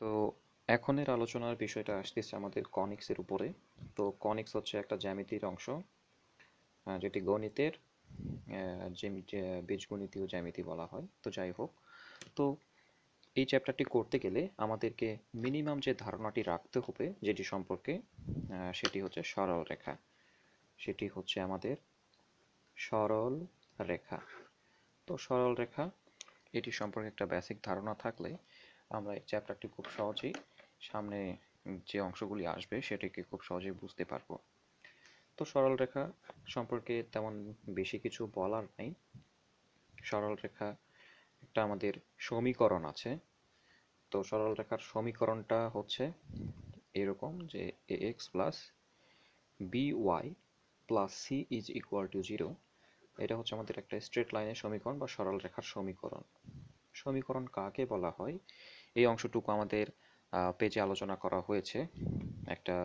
তো এখনের আলোচনার বিষয়টা আসতেছে আমাদের কনিক্সের উপরে তো কনিক্স হচ্ছে একটা জ্যামিতির অংশ যেটি গণিতের বীজগণিতীয় জ্যামিতি বলা হয় তো যাই হোক তো এই চ্যাপ্টারটি করতে গেলে আমাদেরকে মিনিমাম যে ধারণাটি রাখতে হবে যেটি সম্পর্কে সেটি হচ্ছে সরল রেখা সেটি হচ্ছে আমাদের সরল রেখা তো সরল রেখা এটি সম্পর্কে একটা বেসিক ধারণা থাকলে আমরা এই চ্যাপ্টারটি খুব সহজেই সামনে যে অংশগুলি আসবে সেটিকে খুব সহজেই বুঝতে পারবো তো সরল রেখা সম্পর্কে তেমন বেশি কিছু বলার নাই সরল রেখা একটা আমাদের সমীকরণ আছে তো সরল রেখার সমীকরণটা হচ্ছে এরকম যে A X plus B Y plus C is equal to zero এটা হচ্ছে আমাদের একটা স্ট্রেট লাইনের সমীকরণ বা সরল রেখার সমীকরণ সমীকরণ কাকে বলা হয় এই অংশটুকু আমাদের পেজে আলোচনা করা হয়েছে একটা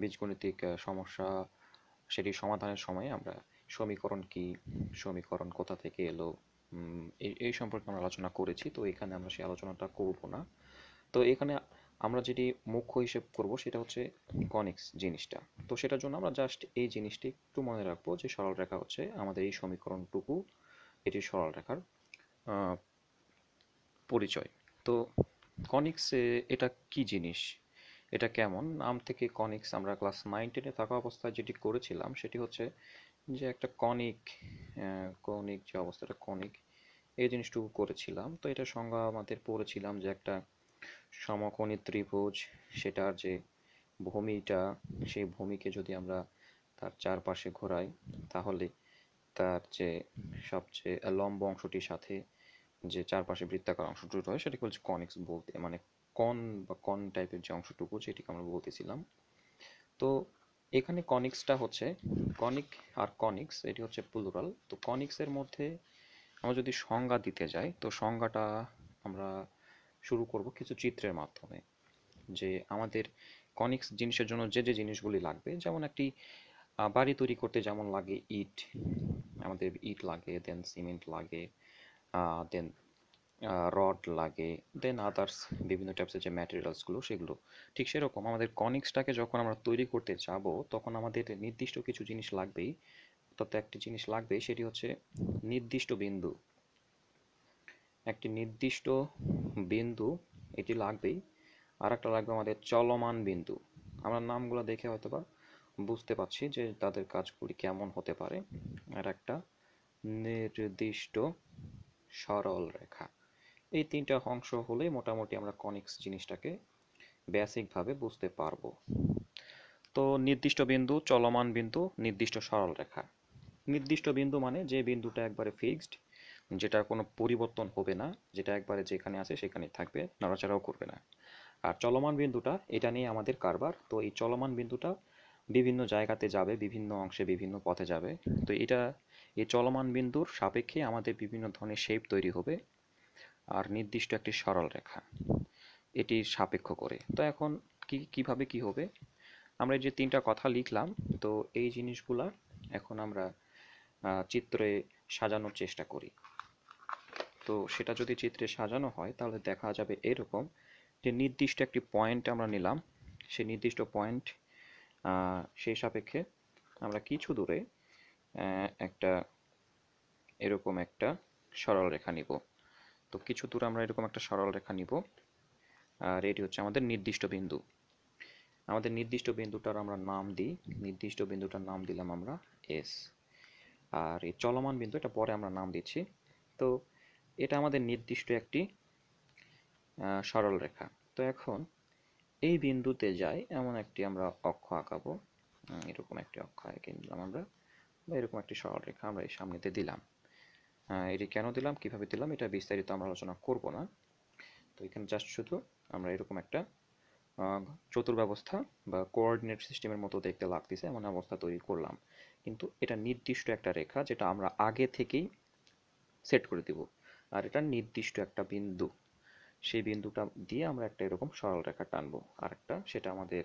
বীজগণিতিক সমস্যা সেটি সমাধানের সময় আমরা সমীকরণ কি সমীকরণ কোথা থেকে এলো এই সম্পর্কে আমরা আলোচনা করেছি তো এখানে আমরা সেই আলোচনাটা করব না তো এখানে আমরা যেটি মুখ্য হিসেব করব সেটা হচ্ছে কনিক্স জিনিসটা তো সেটার জন্য আমরা জাস্ট এই জিনিসটি একটু মনে রাখবো যে সরল রেখা হচ্ছে আমাদের এই সমীকরণটুকু এটি সরল রেখার পরিচয় তো কনিক্স এটা কি জিনিস এটা কেমন নাম থেকে কনিক্স আমরা ক্লাস নাইন টেনে থাকা অবস্থায় যেটি করেছিলাম সেটি হচ্ছে যে একটা কনিক কনিক যে অবস্থাটা কনিক এই জিনিসটুকু করেছিলাম তো এটা সংজ্ঞা আমাদের পড়েছিলাম যে একটা সমকোণী ত্রিভুজ সেটার যে ভূমিটা সেই ভূমিকে যদি আমরা তার চারপাশে ঘোরাই তাহলে তার যে সবচেয়ে লম্ব অংশটির সাথে যে চারপাশে বৃত্তাকার অংশটুকু রয়েছে সেটাকে বলছে কনিক্স বলতে মানে কন বা কন টাইপের যে অংশটুকু সেটিকে আমরা বলতেছিলাম তো এখানে কনিক্সটা হচ্ছে কনিক আর কনিক্স এটি হচ্ছে প্লুরাল তো কনিক্সের মধ্যে আমরা যদি সংজ্ঞা দিতে যাই তো সংজ্ঞাটা আমরা শুরু করব কিছু চিত্রের মাধ্যমে যে আমাদের কনিক্স জিনিসের জন্য যে যে জিনিসগুলি লাগবে যেমন একটি বাড়ি তৈরি করতে যেমন লাগে ইট আমাদের ইট লাগে দেন সিমেন্ট লাগে দেন রড লাগে দেন আদার্স বিভিন্ন টাইপসের যে ম্যাটেরিয়ালসগুলো সেগুলো ঠিক সেরকম আমাদের কনিক্সটাকে যখন আমরা তৈরি করতে যাব তখন আমাদের নির্দিষ্ট কিছু জিনিস লাগবেই অর্থাৎ একটি জিনিস লাগবে সেটি হচ্ছে নির্দিষ্ট বিন্দু একটি নির্দিষ্ট বিন্দু এটি লাগবেই আর একটা লাগবে আমাদের চলমান বিন্দু আমরা নামগুলো দেখে হয়তো বা বুঝতে পারছি যে তাদের কাজগুলি কেমন হতে পারে আর একটা নির্দিষ্ট সরল রেখা এই তিনটা অংশ হলে মোটামুটি আমরা কনিক্স জিনিসটাকে বেসিকভাবে বুঝতে পারবো তো নির্দিষ্ট বিন্দু চলমান বিন্দু নির্দিষ্ট সরল রেখা নির্দিষ্ট বিন্দু মানে যে বিন্দুটা একবারে ফিক্সড যেটা কোনো পরিবর্তন হবে না যেটা একবারে যেখানে আছে সেখানেই থাকবে নড়াচড়াও করবে না আর চলমান বিন্দুটা এটা নিয়ে আমাদের কারবার তো এই চলমান বিন্দুটা বিভিন্ন জায়গাতে যাবে বিভিন্ন অংশে বিভিন্ন পথে যাবে তো এটা এই চলমান বিন্দুর সাপেক্ষে আমাদের বিভিন্ন ধরনের শেপ তৈরি হবে আর নির্দিষ্ট একটি সরল রেখা এটির সাপেক্ষ করে তো এখন কি কিভাবে কি হবে আমরা যে তিনটা কথা লিখলাম তো এই জিনিসগুলা এখন আমরা চিত্রে সাজানোর চেষ্টা করি তো সেটা যদি চিত্রে সাজানো হয় তাহলে দেখা যাবে এরকম যে নির্দিষ্ট একটি পয়েন্ট আমরা নিলাম সেই নির্দিষ্ট পয়েন্ট সেই সাপেক্ষে আমরা কিছু দূরে একটা এরকম একটা সরল রেখা নিব তো কিছু দূর আমরা এরকম একটা সরল রেখা নিব আর এটি হচ্ছে আমাদের নির্দিষ্ট বিন্দু আমাদের নির্দিষ্ট বিন্দুটার আমরা নাম দিই নির্দিষ্ট বিন্দুটার নাম দিলাম আমরা এস আর এই চলমান বিন্দু এটা পরে আমরা নাম দিচ্ছি তো এটা আমাদের নির্দিষ্ট একটি সরল রেখা তো এখন এই বিন্দুতে যায় এমন একটি আমরা অক্ষ আঁকাবো এরকম একটি অক্ষ এঁকে নিলাম আমরা বা এরকম একটি সরলরেখা আমরা এই সামনেতে দিলাম এটি কেন দিলাম কিভাবে দিলাম এটা বিস্তারিত আমরা আলোচনা করব না তো এখানে জাস্ট শুধু আমরা এরকম একটা চতুর ব্যবস্থা বা কোঅর্ডিনেট সিস্টেমের মতো দেখতে লাগতেছে এমন অবস্থা তৈরি করলাম কিন্তু এটা নির্দিষ্ট একটা রেখা যেটা আমরা আগে থেকেই সেট করে দিব আর এটা নির্দিষ্ট একটা বিন্দু সেই বিন্দুটা দিয়ে আমরা একটা এরকম সরল রেখা টানবো আর একটা সেটা আমাদের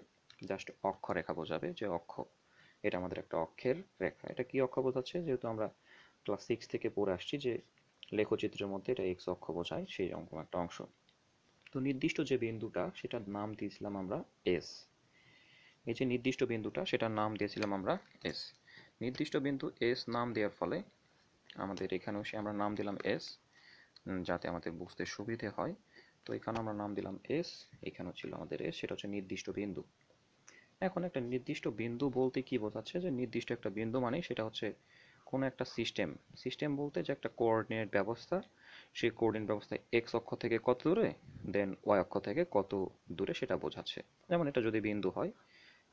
জাস্ট অক্ষ রেখা বোঝাবে যে অক্ষ এটা আমাদের একটা অক্ষের রেখা এটা কি অক্ষ বোঝাচ্ছে যেহেতু আমরা ক্লাস সিক্স থেকে পড়ে আসছি যে লেখচিত্রের মধ্যে এটা এক্স অক্ষ বোঝায় সেই অঙ্কম একটা অংশ তো নির্দিষ্ট যে বিন্দুটা সেটার নাম দিয়েছিলাম আমরা এস এই যে নির্দিষ্ট বিন্দুটা সেটার নাম দিয়েছিলাম আমরা এস নির্দিষ্ট বিন্দু এস নাম দেওয়ার ফলে আমাদের এখানেও সে আমরা নাম দিলাম এস যাতে আমাদের বুঝতে সুবিধে হয় তো এখানে আমরা নাম দিলাম এস এখানে ছিল আমাদের এস সেটা হচ্ছে নির্দিষ্ট বিন্দু এখন একটা নির্দিষ্ট বিন্দু বলতে কি বোঝাচ্ছে যে নির্দিষ্ট একটা বিন্দু মানে সেটা হচ্ছে কোনো একটা সিস্টেম সিস্টেম বলতে যে একটা কোঅর্ডিনেট ব্যবস্থা সেই কোঅর্ডিনেট ব্যবস্থা এক্স অক্ষ থেকে কত দূরে দেন ওয়াই অক্ষ থেকে কত দূরে সেটা বোঝাচ্ছে যেমন এটা যদি বিন্দু হয়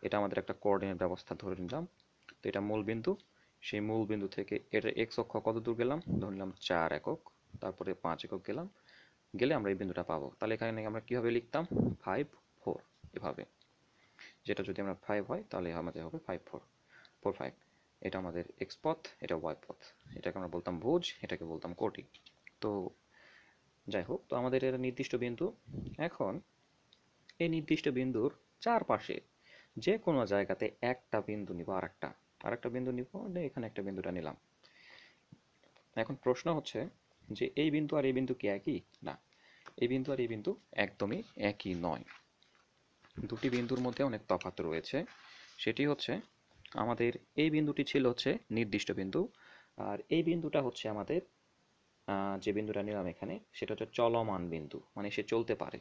এটা আমাদের একটা কোঅর্ডিনেট ব্যবস্থা ধরে নিলাম তো এটা মূল বিন্দু সেই মূল বিন্দু থেকে এটা এক্স অক্ষ কত দূর গেলাম ধরে নিলাম চার একক তারপরে পাঁচ একক গেলাম গেলে আমরা এই বিন্দুটা পাবো তাহলে এখানে আমরা কিভাবে লিখতাম ফাইভ ফোর এভাবে যেটা যদি আমরা ফাইভ হয় তাহলে আমাদের হবে ফাইভ ফোর ফোর ফাইভ এটা আমাদের এক্স পথ এটা ওয়াই পথ এটাকে আমরা বলতাম ভোজ এটাকে বলতাম কোটি তো যাই হোক তো আমাদের এটা নির্দিষ্ট বিন্দু এখন এই নির্দিষ্ট বিন্দুর চারপাশে যে কোনো জায়গাতে একটা বিন্দু নিব আর একটা আর একটা বিন্দু নিব এখানে একটা বিন্দুটা নিলাম এখন প্রশ্ন হচ্ছে যে এই বিন্দু আর এই বিন্দু কি একই না এই বিন্দু আর এই বিন্দু একদমই একই নয় দুটি বিন্দুর মধ্যে অনেক তফাত রয়েছে সেটি হচ্ছে আমাদের এই বিন্দুটি ছিল হচ্ছে নির্দিষ্ট বিন্দু আর এই বিন্দুটা হচ্ছে আমাদের যে বিন্দুটা নিলাম এখানে সেটা হচ্ছে চলমান বিন্দু মানে সে চলতে পারে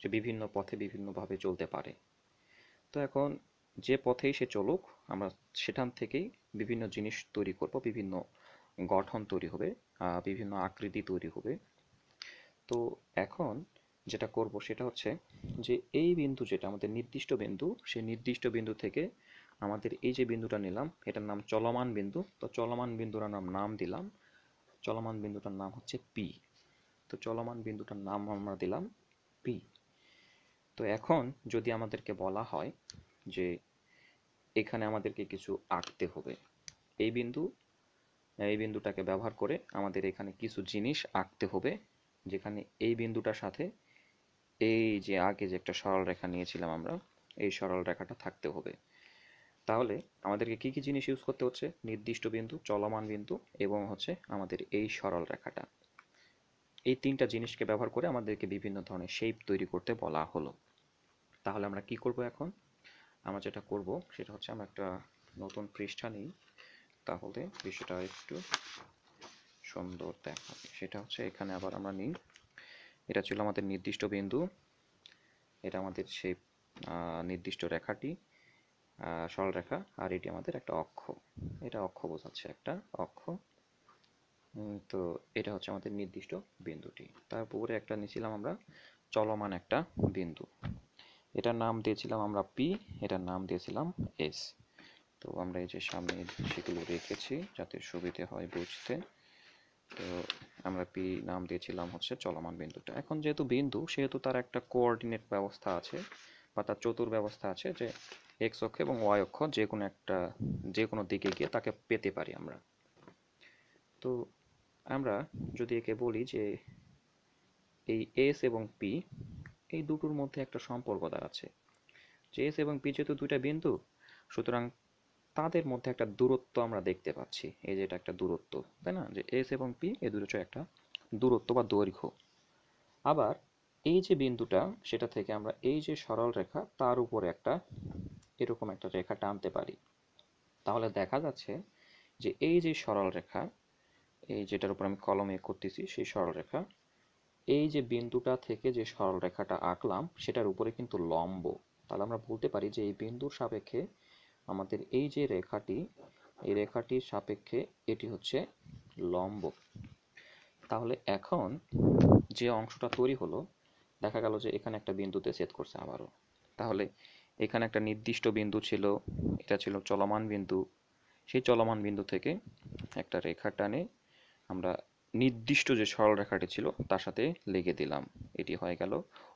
সে বিভিন্ন পথে বিভিন্নভাবে চলতে পারে তো এখন যে পথেই সে চলুক আমরা সেখান থেকেই বিভিন্ন জিনিস তৈরি করব বিভিন্ন গঠন তৈরি হবে বিভিন্ন আকৃতি তৈরি হবে তো এখন যেটা করব সেটা হচ্ছে যে এই বিন্দু যেটা আমাদের নির্দিষ্ট বিন্দু সেই নির্দিষ্ট বিন্দু থেকে আমাদের এই যে বিন্দুটা নিলাম এটার নাম চলমান বিন্দু তো চলমান বিন্দুর নাম নাম দিলাম চলমান বিন্দুটার নাম হচ্ছে পি তো চলমান বিন্দুটার নাম আমরা দিলাম পি তো এখন যদি আমাদেরকে বলা হয় যে এখানে আমাদেরকে কিছু আঁকতে হবে এই বিন্দু এই বিন্দুটাকে ব্যবহার করে আমাদের এখানে কিছু জিনিস আঁকতে হবে যেখানে এই বিন্দুটার সাথে এই যে আগে যে একটা সরল রেখা নিয়েছিলাম আমরা এই সরল রেখাটা থাকতে হবে তাহলে আমাদেরকে কি কি জিনিস ইউজ করতে হচ্ছে নির্দিষ্ট বিন্দু চলমান বিন্দু এবং হচ্ছে আমাদের এই সরল রেখাটা এই তিনটা জিনিসকে ব্যবহার করে আমাদেরকে বিভিন্ন ধরনের শেপ তৈরি করতে বলা হলো তাহলে আমরা কি করব এখন আমরা যেটা করব সেটা হচ্ছে আমরা একটা নতুন পৃষ্ঠা নিই তাহলে বিষয়টা একটু সুন্দর দেখাবে সেটা হচ্ছে এখানে আবার আমরা নিই এটা ছিল আমাদের নির্দিষ্ট বিন্দু এটা আমাদের সেই নির্দিষ্ট রেখাটি সরলরেখা আর এটি আমাদের একটা অক্ষ এটা অক্ষ বোঝাচ্ছে একটা অক্ষ তো এটা হচ্ছে আমাদের নির্দিষ্ট বিন্দুটি তারপরে একটা নিয়েছিলাম আমরা চলমান একটা বিন্দু এটার নাম দিয়েছিলাম আমরা পি এটার নাম দিয়েছিলাম এস তো আমরা এই যে সামনে সেগুলো রেখেছি যাতে সুবিধে হয় বুঝতে তো আমরা পি নাম দিয়েছিলাম হচ্ছে চলমান বিন্দুটা এখন যেহেতু বিন্দু সেহেতু তার একটা কোঅর্ডিনেট ব্যবস্থা আছে বা তার চতুর ব্যবস্থা আছে যে এক্স অক্ষ এবং ওয়াই অক্ষ যে কোনো একটা যে কোনো দিকে গিয়ে তাকে পেতে পারি আমরা তো আমরা যদি একে বলি যে এই এস এবং পি এই দুটোর মধ্যে একটা সম্পর্ক দাঁড়াচ্ছে যে এস এবং পি যেহেতু দুইটা বিন্দু সুতরাং তাদের মধ্যে একটা দূরত্ব আমরা দেখতে পাচ্ছি এই যে এটা একটা দূরত্ব তাই না যে এস এবং পি এ দুটো একটা দূরত্ব বা দৈর্ঘ্য আবার এই যে বিন্দুটা সেটা থেকে আমরা এই যে সরল রেখা তার উপরে একটা এরকম একটা রেখা টানতে পারি তাহলে দেখা যাচ্ছে যে এই যে সরল রেখা এই যেটার উপর আমি কলমে করতেছি সেই সরল রেখা এই যে বিন্দুটা থেকে যে সরল রেখাটা আঁকলাম সেটার উপরে কিন্তু লম্ব তাহলে আমরা বলতে পারি যে এই বিন্দুর সাপেক্ষে আমাদের এই যে রেখাটি এই রেখাটির সাপেক্ষে এটি হচ্ছে লম্ব তাহলে এখন যে অংশটা তৈরি হলো দেখা গেল যে এখানে একটা বিন্দুতে ছেদ করছে আবারও তাহলে এখানে একটা নির্দিষ্ট বিন্দু ছিল এটা ছিল চলমান বিন্দু সেই চলমান বিন্দু থেকে একটা রেখা টানে আমরা নির্দিষ্ট যে সরল রেখাটি ছিল তার সাথে লেগে দিলাম এটি হয়ে গেল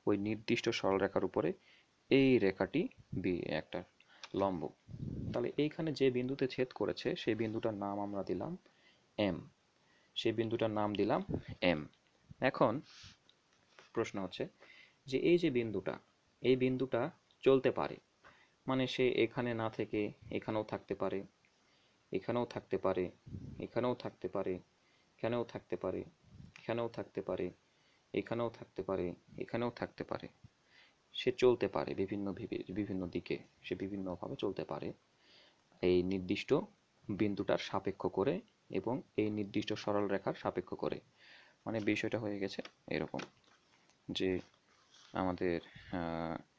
ওই নির্দিষ্ট সরল রেখার উপরে এই রেখাটি বি একটা লম্ব তাহলে এইখানে যে বিন্দুতে ছেদ করেছে সেই বিন্দুটার নাম আমরা দিলাম এম সেই বিন্দুটার নাম দিলাম এম এখন প্রশ্ন হচ্ছে যে এই যে বিন্দুটা এই বিন্দুটা চলতে পারে মানে সে এখানে না থেকে এখানেও থাকতে পারে এখানেও থাকতে পারে এখানেও থাকতে পারে এখানেও থাকতে পারে এখানেও থাকতে পারে এখানেও থাকতে পারে এখানেও থাকতে পারে সে চলতে পারে বিভিন্ন বিভিন্ন দিকে সে বিভিন্নভাবে চলতে পারে এই নির্দিষ্ট বিন্দুটার সাপেক্ষ করে এবং এই নির্দিষ্ট সরল রেখার সাপেক্ষ করে মানে বিষয়টা হয়ে গেছে এরকম যে আমাদের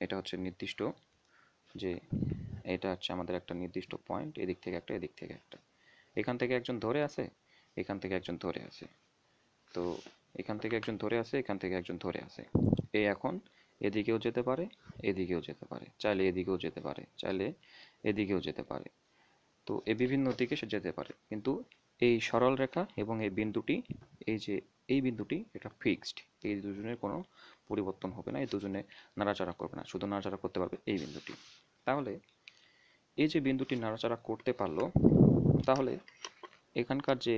এটা হচ্ছে নির্দিষ্ট যে এটা হচ্ছে আমাদের একটা নির্দিষ্ট পয়েন্ট এদিক থেকে একটা এদিক থেকে একটা এখান থেকে একজন ধরে আছে এখান থেকে একজন ধরে আছে তো এখান থেকে একজন ধরে আছে এখান থেকে একজন ধরে আছে এ এখন এদিকেও যেতে পারে এদিকেও যেতে পারে চাইলে এদিকেও যেতে পারে চাইলে এদিকেও যেতে পারে তো এ বিভিন্ন দিকে সে যেতে পারে কিন্তু এই সরল রেখা এবং এই বিন্দুটি এই যে এই বিন্দুটি এটা ফিক্সড এই দুজনের কোনো পরিবর্তন হবে না এই দুজনে নাড়াচাড়া করবে না শুধু নাড়াচাড়া করতে পারবে এই বিন্দুটি তাহলে এই যে বিন্দুটি নাড়াচাড়া করতে পারলো তাহলে এখানকার যে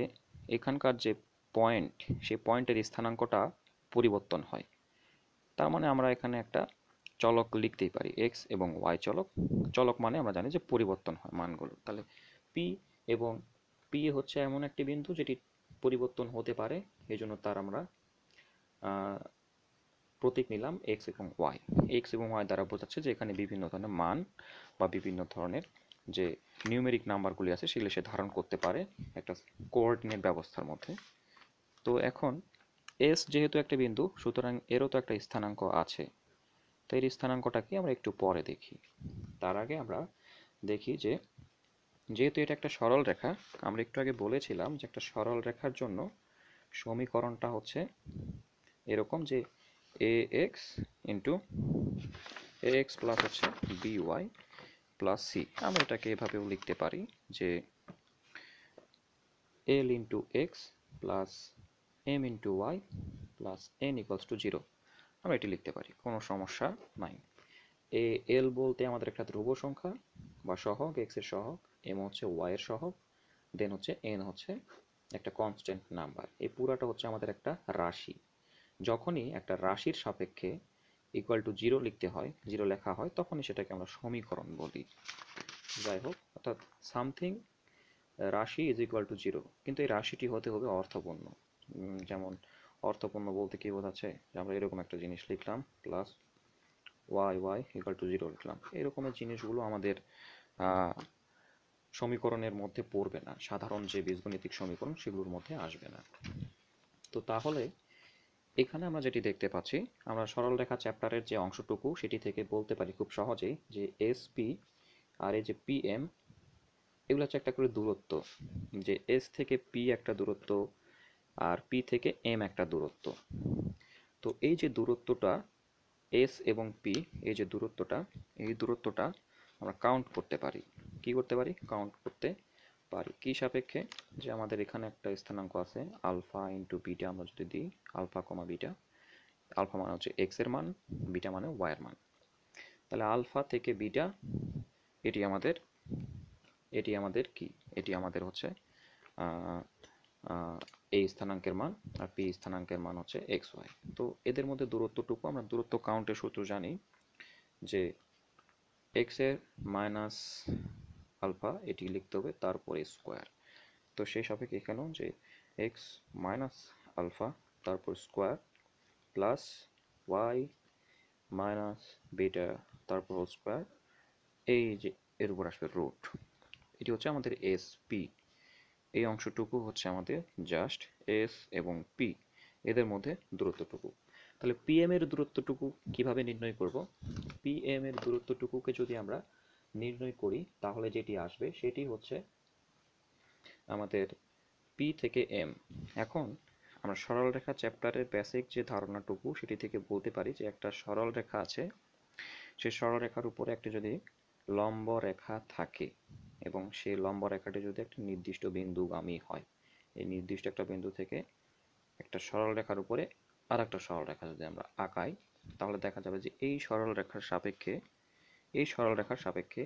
এখানকার যে পয়েন্ট সেই পয়েন্টের স্থানাঙ্কটা পরিবর্তন হয় তার মানে আমরা এখানে একটা চলক লিখতেই পারি এক্স এবং ওয়াই চলক চলক মানে আমরা জানি যে পরিবর্তন হয় মানগুলো তাহলে পি এবং পি হচ্ছে এমন একটি বিন্দু যেটি পরিবর্তন হতে পারে এই জন্য তার আমরা প্রতীক নিলাম এক্স এবং ওয়াই এক্স এবং ওয়াই দ্বারা বোঝাচ্ছে যে এখানে বিভিন্ন ধরনের মান বা বিভিন্ন ধরনের যে নিউমেরিক নাম্বারগুলি আছে সেগুলি সে ধারণ করতে পারে একটা কোঅর্ডিনেট ব্যবস্থার মধ্যে তো এখন এস যেহেতু একটা বিন্দু সুতরাং এরও তো একটা স্থানাঙ্ক আছে তো এর স্থানাঙ্কটা কি আমরা একটু পরে দেখি তার আগে আমরা দেখি যে যেহেতু এটা একটা সরল রেখা আমরা একটু আগে বলেছিলাম যে একটা সরল রেখার জন্য সমীকরণটা হচ্ছে এরকম যে A X into A X plus হচ্ছে বিওয়াই প্লাস সি আমরা এটাকে এভাবেও লিখতে পারি যে L into X plus m into Y plus N equals to zero আমরা এটি লিখতে পারি কোনো সমস্যা নাই এ এল বলতে আমাদের একটা ধ্রুব সংখ্যা বা সহগ এক্স এর সহগ এম হচ্ছে ওয়াই এর সহগ দেন হচ্ছে এন হচ্ছে একটা কনস্ট্যান্ট নাম্বার এই পুরাটা হচ্ছে আমাদের একটা রাশি যখনই একটা রাশির সাপেক্ষে ইকুয়াল টু জিরো লিখতে হয় জিরো লেখা হয় তখনই সেটাকে আমরা সমীকরণ বলি যাই হোক অর্থাৎ সামথিং রাশি ইজ ইকুয়াল টু জিরো কিন্তু এই রাশিটি হতে হবে অর্থপূর্ণ যেমন অর্থপূর্ণ বলতে কী বোঝাচ্ছে যে আমরা এরকম একটা জিনিস লিখলাম plus Y Y equal to zero লিখলাম এরকমের জিনিসগুলো আমাদের সমীকরণের মধ্যে পড়বে না সাধারণ যে বীজগণিতিক সমীকরণ সেগুলোর মধ্যে আসবে না তো তাহলে এখানে আমরা যেটি দেখতে পাচ্ছি আমরা সরল রেখা চ্যাপ্টারের যে অংশটুকু সেটি থেকে বলতে পারি খুব সহজেই যে এসপি আর এই যে পিএম এগুলো হচ্ছে একটা করে দূরত্ব যে এস থেকে পি একটা দূরত্ব আর পি থেকে এম একটা দূরত্ব তো এই যে দূরত্বটা এস এবং পি এই যে দূরত্বটা এই দূরত্বটা আমরা কাউন্ট করতে পারি কি করতে পারি কাউন্ট করতে পারি কি সাপেক্ষে যে আমাদের এখানে একটা স্থানাঙ্ক আছে আলফা ইন্টু বিটা আমরা যদি দিই আলফা কমা বিটা আলফা মানে হচ্ছে এক্স এর মান বিটা মানে ওয়াই এর মান তাহলে আলফা থেকে বিটা এটি আমাদের এটি আমাদের কি এটি আমাদের হচ্ছে এই স্থানাঙ্কের মান আর পি স্থানাঙ্কের মান হচ্ছে এক্স ওয়াই তো এদের মধ্যে দূরত্বটুকু আমরা দূরত্ব কাউন্টের সূত্র জানি যে এক্স এর মাইনাস আলফা এটি লিখতে হবে তারপরে স্কোয়ার তো সেই সাপেক্ষে এখানেও যে এক্স মাইনাস আলফা তারপর square plus Y minus beta তারপর স্কোয়ার এই যে এর উপর আসবে রুট এটি হচ্ছে আমাদের এস পি এই অংশটুকু হচ্ছে আমাদের জাস্ট এস এবং পি এদের মধ্যে দূরত্বটুকু তাহলে পিএম এর দূরত্বটুকু কিভাবে নির্ণয় করব পিএম এর দূরত্বটুকুকে যদি আমরা নির্ণয় করি তাহলে যেটি আসবে সেটি হচ্ছে আমাদের পি থেকে এম এখন আমরা সরল রেখা চ্যাপ্টারের বেসিক যে ধারণাটুকু সেটি থেকে বলতে পারি যে একটা সরল রেখা আছে সেই সরল রেখার উপরে একটি যদি লম্ব রেখা থাকে এবং সেই লম্বা রেখাটি যদি একটা নির্দিষ্ট বিন্দুগামী হয় এই নির্দিষ্ট একটা বিন্দু থেকে একটা সরল রেখার উপরে আর একটা সরল রেখা যদি আমরা আঁকাই তাহলে দেখা যাবে যে এই সরল রেখার সাপেক্ষে এই সরল রেখার সাপেক্ষে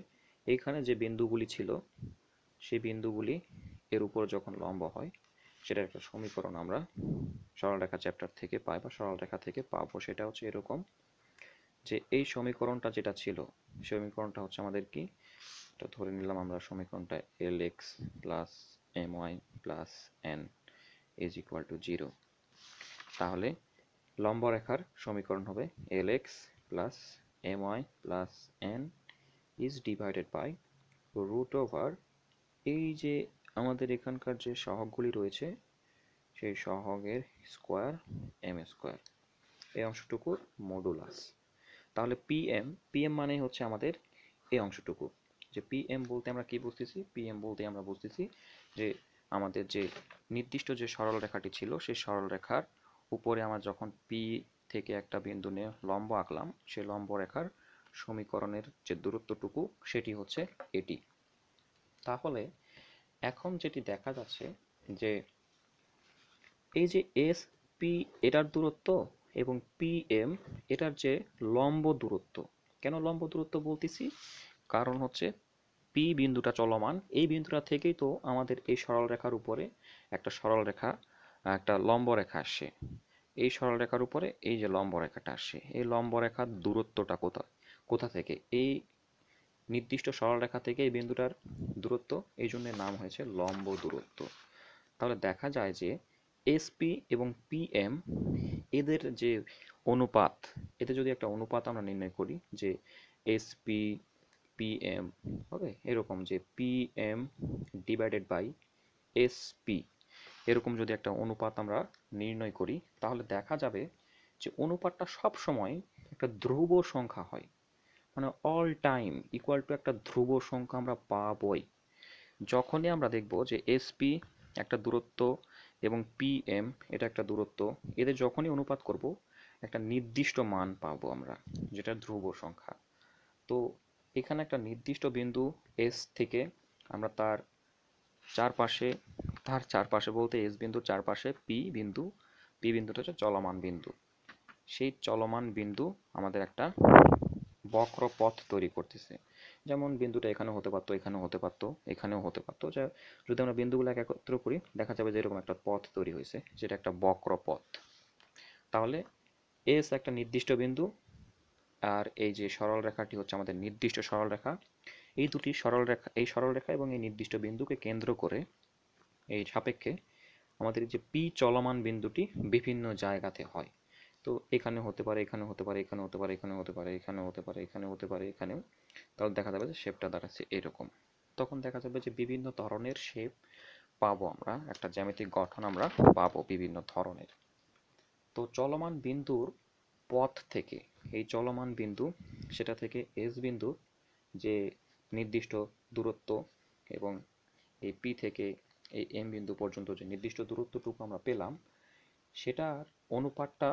এইখানে যে বিন্দুগুলি ছিল সেই বিন্দুগুলি এর উপর যখন লম্ব হয় সেটার একটা সমীকরণ আমরা সরলরেখা চ্যাপ্টার থেকে পাই বা সরলরেখা থেকে পাবো সেটা হচ্ছে এরকম যে এই সমীকরণটা যেটা ছিল সমীকরণটা হচ্ছে আমাদের কি তো ধরে নিলাম আমরা সমীকরণটা L x plus M Y plus N is equal to zero তাহলে লম্ব রেখার সমীকরণ হবে L x plus M Y plus N is divided by root over এই যে আমাদের এখানকার যে সহগগুলি রয়েছে সেই সহগের স্কোয়ার এম স্কোয়ার এই অংশটুকুর মডুলাস তাহলে পিএম পিএম মানে হচ্ছে আমাদের এই অংশটুকু যে পিএম বলতে আমরা কি বুঝতেছি পিএম বলতে আমরা বুঝতেছি যে আমাদের যে নির্দিষ্ট যে সরল রেখাটি ছিল সেই সরল রেখার উপরে আমরা যখন পি থেকে একটা বিন্দু নিয়ে লম্ব আঁকলাম সেই লম্ব রেখার সমীকরণের যে দূরত্বটুকু সেটি হচ্ছে এটি তাহলে এখন যেটি দেখা যাচ্ছে যে এই যে এস পি এটার দূরত্ব এবং পি এম এটার যে লম্ব দূরত্ব কেন লম্ব দূরত্ব বলতেছি কারণ হচ্ছে পি বিন্দুটা চলমান এই বিন্দুটা থেকেই তো আমাদের এই সরল রেখার উপরে একটা সরল রেখা একটা লম্ব রেখা আসে এই সরল রেখার উপরে এই যে লম্ব রেখাটা আসে এই লম্ব রেখার দূরত্বটা কোথা কোথা থেকে এই নির্দিষ্ট সরল রেখা থেকে এই বিন্দুটার দূরত্ব এই জন্য নাম হয়েছে লম্ব দূরত্ব তাহলে দেখা যায় যে এসপি এবং পিএম এদের যে অনুপাত এতে যদি একটা অনুপাত আমরা নির্ণয় করি যে এসপি পিএম হবে এরকম যে পিএম ডিভাইডেড বাই এসপি এরকম যদি একটা অনুপাত আমরা নির্ণয় করি তাহলে দেখা যাবে যে অনুপাতটা সব সময় একটা ধ্রুব সংখ্যা হয় মানে অল টাইম ইকুয়াল টু একটা ধ্রুব সংখ্যা আমরা পাবই যখনই আমরা দেখব যে এসপি একটা দূরত্ব এবং পিএম এটা একটা দূরত্ব এদের যখনই অনুপাত করব একটা নির্দিষ্ট মান পাবো আমরা যেটা ধ্রুব সংখ্যা তো এখানে একটা নির্দিষ্ট বিন্দু এস থেকে আমরা তার চারপাশে তার চারপাশে বলতে এস বিন্দুর চারপাশে পি বিন্দু পি বিন্দুটা হচ্ছে চলমান বিন্দু সেই চলমান বিন্দু আমাদের একটা বক্র পথ তৈরি করতেছে যেমন বিন্দুটা এখানে হতে পারতো এখানে হতে পারতো এখানেও হতে পারতো যা যদি আমরা বিন্দুগুলো একত্র করি দেখা যাবে যে এরকম একটা পথ তৈরি হয়েছে যেটা একটা বক্র পথ তাহলে এস একটা নির্দিষ্ট বিন্দু আর এই যে সরল রেখাটি হচ্ছে আমাদের নির্দিষ্ট সরল রেখা এই দুটি সরল রেখা এই সরল রেখা এবং এই নির্দিষ্ট বিন্দুকে কেন্দ্র করে এই সাপেক্ষে আমাদের যে পি চলমান বিন্দুটি বিভিন্ন জায়গাতে হয় তো এখানে হতে পারে এখানে হতে পারে এখানে হতে পারে এখানে হতে পারে এখানে হতে পারে এখানে হতে পারে এখানেও তাহলে দেখা যাবে যে শেপটা দাঁড়াচ্ছে এরকম তখন দেখা যাবে যে বিভিন্ন ধরনের শেপ পাবো আমরা একটা জ্যামিতিক গঠন আমরা পাবো বিভিন্ন ধরনের তো চলমান বিন্দুর পথ থেকে এই চলমান বিন্দু সেটা থেকে এস বিন্দু যে নির্দিষ্ট দূরত্ব এবং এই পি থেকে এই এম বিন্দু পর্যন্ত যে নির্দিষ্ট দূরত্বটুকু আমরা পেলাম সেটার অনুপাতটা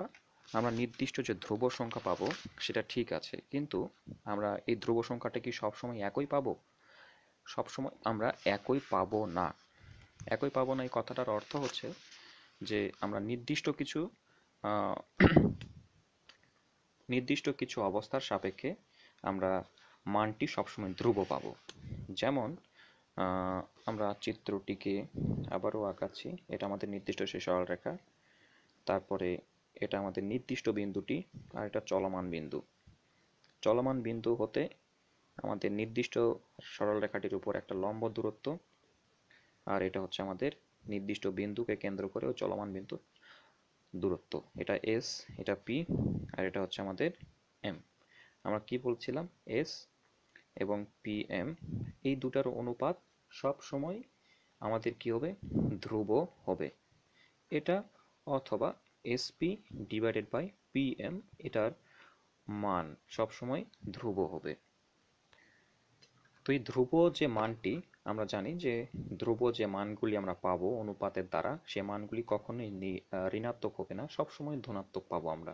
আমরা নির্দিষ্ট যে ধ্রুব সংখ্যা পাবো সেটা ঠিক আছে কিন্তু আমরা এই ধ্রুব সংখ্যাটা কি সবসময় একই পাবো সবসময় আমরা একই পাবো না একই পাবো না এই কথাটার অর্থ হচ্ছে যে আমরা নির্দিষ্ট কিছু নির্দিষ্ট কিছু অবস্থার সাপেক্ষে আমরা মানটি সবসময় ধ্রুব পাব যেমন আমরা চিত্রটিকে আবারও আঁকাচ্ছি এটা আমাদের নির্দিষ্ট সেই সরলরেখা তারপরে এটা আমাদের নির্দিষ্ট বিন্দুটি আর এটা চলমান বিন্দু চলমান বিন্দু হতে আমাদের নির্দিষ্ট সরল রেখাটির উপর একটা লম্ব দূরত্ব আর এটা হচ্ছে আমাদের নির্দিষ্ট বিন্দুকে কেন্দ্র করে ও চলমান বিন্দু দূরত্ব এটা এস এটা পি আর এটা হচ্ছে আমাদের এম আমরা কি বলছিলাম এস এবং পি এম এই দুটার অনুপাত সব সময় আমাদের কি হবে ধ্রুব হবে এটা অথবা SP divided by P M এটার মান সবসময় ধ্রুব হবে তো এই ধ্রুব যে মানটি আমরা জানি যে ধ্রুব যে মানগুলি আমরা পাবো অনুপাতের দ্বারা সে মানগুলি কখনোই ঋণাত্মক হবে না সবসময় ধনাত্মক পাবো আমরা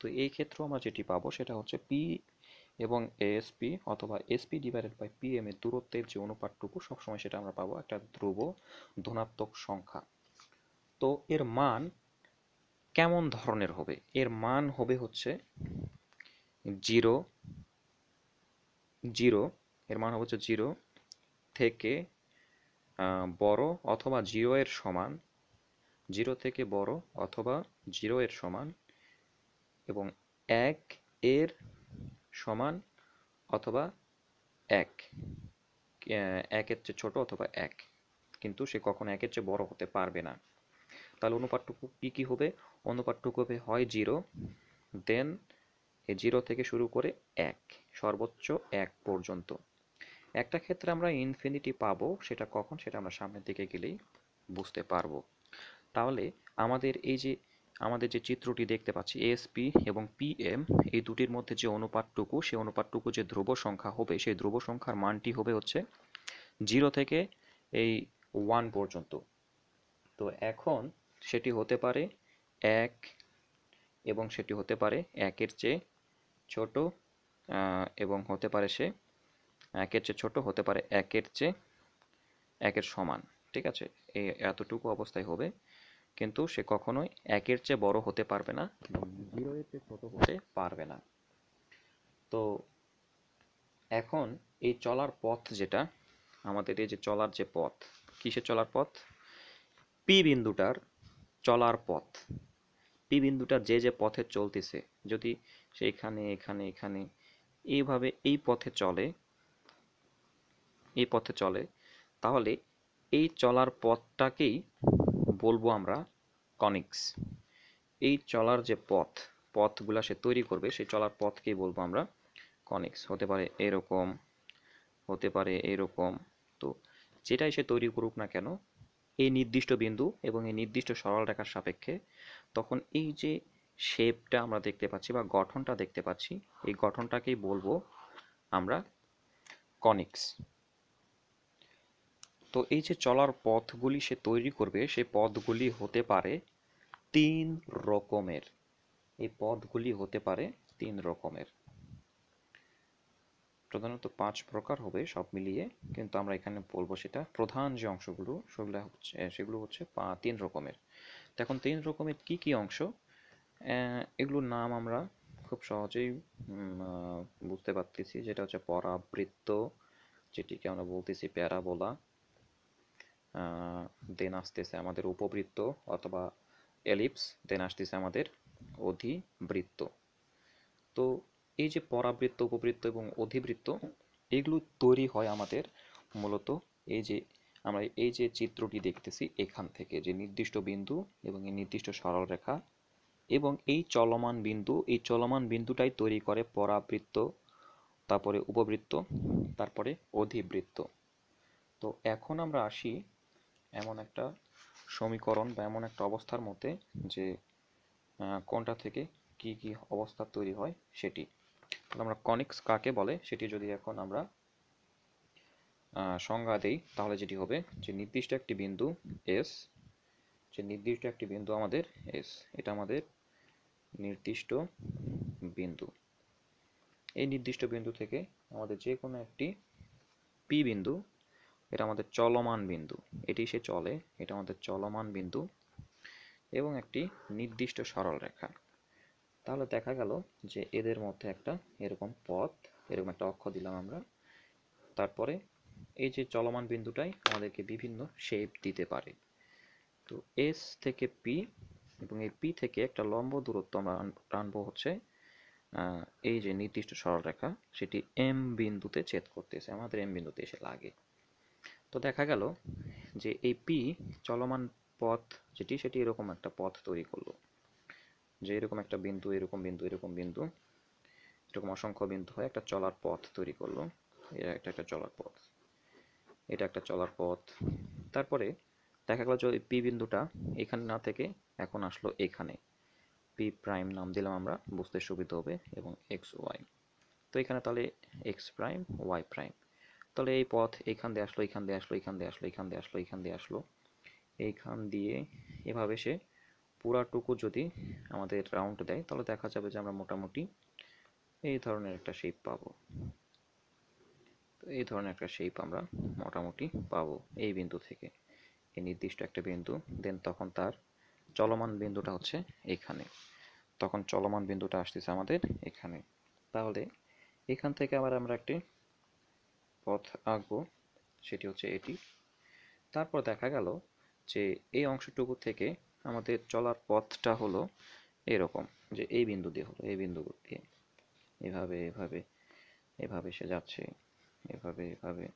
তো এই ক্ষেত্রে আমরা যেটি পাবো সেটা হচ্ছে পি এবং এএসপি অথবা SP divided by P M এর দূরত্বের যে অনুপাতটুকু সবসময় সেটা আমরা পাবো একটা ধ্রুব ধনাত্মক সংখ্যা তো এর মান কেমন ধরনের হবে এর মান হবে হচ্ছে জিরো জিরো এর মান হচ্ছে জিরো থেকে বড় অথবা জিরো এর সমান জিরো থেকে বড় অথবা জিরো এর সমান এবং এক এর সমান অথবা এক একের চেয়ে ছোট অথবা এক কিন্তু সে কখনো একের চেয়ে বড় হতে পারবে না তাহলে অনুপাতটুকু কী কী হবে অনুপাতটুকু হবে হয় জিরো দেন জিরো থেকে শুরু করে এক সর্বোচ্চ এক পর্যন্ত একটা ক্ষেত্রে আমরা ইনফিনিটি পাবো সেটা কখন সেটা আমরা সামনের দিকে গেলেই বুঝতে পারবো তাহলে আমাদের এই যে আমাদের যে চিত্রটি দেখতে পাচ্ছি এসপি এবং পিএম এই দুটির মধ্যে যে অনুপাতটুকু সেই অনুপাতটুকু যে ধ্রুব সংখ্যা হবে সেই ধ্রুব সংখ্যার মানটি হবে হচ্ছে জিরো থেকে এই ওয়ান পর্যন্ত তো এখন সেটি হতে পারে এক এবং সেটি হতে পারে একের চেয়ে ছোট এবং হতে পারে সে একের চেয়ে ছোট হতে পারে একের চেয়ে একের সমান ঠিক আছে এই এতটুকু অবস্থায় হবে কিন্তু সে কখনোই একের চেয়ে বড় হতে পারবে না জিরো এর চেয়ে ছোট হতে পারবে না তো এখন এই চলার পথ যেটা আমাদের এই যে চলার যে পথ কিসের চলার পথ পি বিন্দুটার চলার পথ পি বিন্দুটা যে যে পথে চলতেছে যদি সেইখানে এখানে এখানে এইভাবে এই পথে চলে এই পথে চলে তাহলে এই চলার পথটাকেই বলবো আমরা কনিক্স এই চলার যে পথ পথগুলা সে তৈরি করবে সেই চলার পথকেই বলবো আমরা কনিক্স হতে পারে এরকম হতে পারে এরকম তো যেটাই সে তৈরি করুক না কেন এই নির্দিষ্ট বিন্দু এবং এই নির্দিষ্ট সরল রেখার সাপেক্ষে তখন এই যে শেপটা আমরা দেখতে পাচ্ছি বা গঠনটা দেখতে পাচ্ছি এই গঠনটাকেই বলবো আমরা কনিক্স তো এই যে চলার পথগুলি সে তৈরি করবে সে পথগুলি হতে পারে তিন রকমের এই পথগুলি হতে পারে তিন রকমের প্রধানত পাঁচ প্রকার হবে সব মিলিয়ে কিন্তু আমরা এখানে বলবো সেটা প্রধান যে অংশগুলো সেগুলো হচ্ছে সেগুলো হচ্ছে তিন রকমের এখন তিন রকমের কি কি অংশ এগুলোর নাম আমরা খুব সহজেই বুঝতে পারতেছি যেটা হচ্ছে পরাবৃত্ত যেটিকে আমরা বলতেছি প্যারাবোলা দেন আসতেছে আমাদের উপবৃত্ত অথবা এলিপস দেন আসতেছে আমাদের অধিবৃত্ত তো এই যে পরাবৃত্ত উপবৃত্ত এবং অধিবৃত্ত এগুলো তৈরি হয় আমাদের মূলত এই যে আমরা এই যে চিত্রটি দেখতেছি এখান থেকে যে নির্দিষ্ট বিন্দু এবং এই নির্দিষ্ট সরলরেখা এবং এই চলমান বিন্দু এই চলমান বিন্দুটাই তৈরি করে পরাবৃত্ত তারপরে উপবৃত্ত তারপরে অধিবৃত্ত তো এখন আমরা আসি এমন একটা সমীকরণ বা এমন একটা অবস্থার মধ্যে যে কোনটা থেকে কি কি অবস্থা তৈরি হয় সেটি আমরা কনিক্স কাকে বলে সেটি যদি এখন আমরা সংজ্ঞা দেই তাহলে যেটি হবে যে নির্দিষ্ট একটি বিন্দু এস যে নির্দিষ্ট একটি বিন্দু আমাদের এস এটা আমাদের নির্দিষ্ট বিন্দু এই নির্দিষ্ট বিন্দু থেকে আমাদের যে কোনো একটি পি বিন্দু এটা আমাদের চলমান বিন্দু এটি সে চলে এটা আমাদের চলমান বিন্দু এবং একটি নির্দিষ্ট সরল রেখা তাহলে দেখা গেল যে এদের মধ্যে একটা এরকম পথ এরকম একটা অক্ষ দিলাম আমরা তারপরে এই যে চলমান বিন্দুটাই আমাদেরকে বিভিন্ন শেপ দিতে পারে তো এস থেকে পি এবং এই পি থেকে একটা লম্ব দূরত্ব আমরা টানব হচ্ছে এই যে নির্দিষ্ট সরলরেখা সেটি এম বিন্দুতে ছেদ করতেছে আমাদের এম বিন্দুতে এসে লাগে তো দেখা গেল যে এই পি চলমান পথ যেটি সেটি এরকম একটা পথ তৈরি করলো যে এরকম একটা বিন্দু এরকম বিন্দু এরকম বিন্দু এরকম অসংখ্য বিন্দু হয় একটা চলার পথ তৈরি করলো এটা একটা একটা চলার পথ এটা একটা চলার পথ তারপরে দেখা গেল যে পি বিন্দুটা এখানে না থেকে এখন আসলো এখানে পি প্রাইম নাম দিলাম আমরা বুঝতে সুবিধা হবে এবং এক্স ওয়াই তো এখানে তাহলে এক্স প্রাইম ওয়াই প্রাইম তাহলে এই পথ এইখান দিয়ে আসলো এইখান দিয়ে আসলো এইখান দিয়ে আসলো এইখান দিয়ে আসলো এইখান দিয়ে আসলো এইখান দিয়ে এভাবে সে পুরাটুকু যদি আমাদের রাউন্ড দেয় তাহলে দেখা যাবে যে আমরা মোটামুটি এই ধরনের একটা শেপ পাবো এই ধরনের একটা শেপ আমরা মোটামুটি পাবো এই বিন্দু থেকে এই নির্দিষ্ট একটা বিন্দু দেন তখন তার চলমান বিন্দুটা হচ্ছে এখানে তখন চলমান বিন্দুটা আসতেছে আমাদের এখানে তাহলে এখান থেকে আবার আমরা একটি পথ আঁকবো সেটি হচ্ছে এটি তারপর দেখা গেল যে এই অংশটুকু থেকে আমাদের চলার পথটা হলো এরকম যে এই বিন্দু দিয়ে হলো এই বিন্দু দিয়ে এভাবে এভাবে এভাবে সে যাচ্ছে এভাবে এভাবে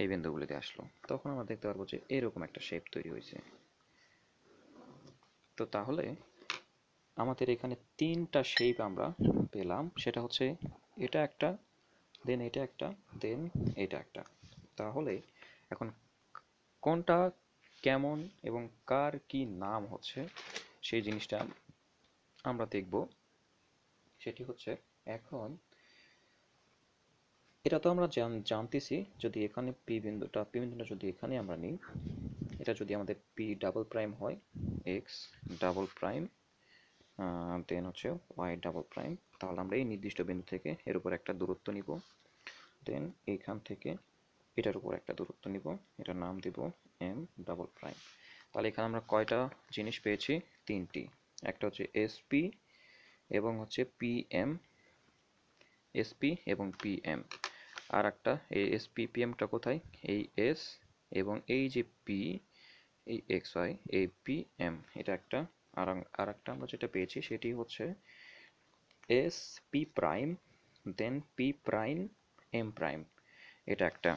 এই বিন্দুগুলিতে আসলো তখন আমরা দেখতে পারবো যে এরকম একটা শেপ তৈরি হয়েছে তো তাহলে আমাদের এখানে তিনটা শেপ আমরা পেলাম সেটা হচ্ছে এটা একটা দেন এটা একটা দেন এটা একটা তাহলে এখন কোনটা কেমন এবং কার কি নাম হচ্ছে সেই জিনিসটা আমরা দেখব সেটি হচ্ছে এখন এটা তো আমরা জানতেছি যদি এখানে পি বিন্দুটা পি বিন্দুটা যদি এখানে আমরা নিই এটা যদি আমাদের পি ডাবল প্রাইম হয় এক্স ডাবল প্রাইম দেন হচ্ছে ওয়াই ডাবল প্রাইম তাহলে আমরা এই নির্দিষ্ট বিন্দু থেকে এর উপর একটা দূরত্ব নিব দেন এইখান থেকে এটার উপর একটা দূরত্ব নিব এটার নাম দিব এম ডাবল প্রাইম তাহলে এখানে আমরা কয়টা জিনিস পেয়েছি তিনটি একটা হচ্ছে এসপি এবং হচ্ছে পিএম এসপি এবং পিএম আর একটা এই এসপি পিএমটা কোথায় এই এস এবং এই যে পি এই এক্স ওয়াই এই পি এম এটা একটা আর আর একটা আমরা যেটা পেয়েছি সেটি হচ্ছে S P prime then P prime M prime এটা একটা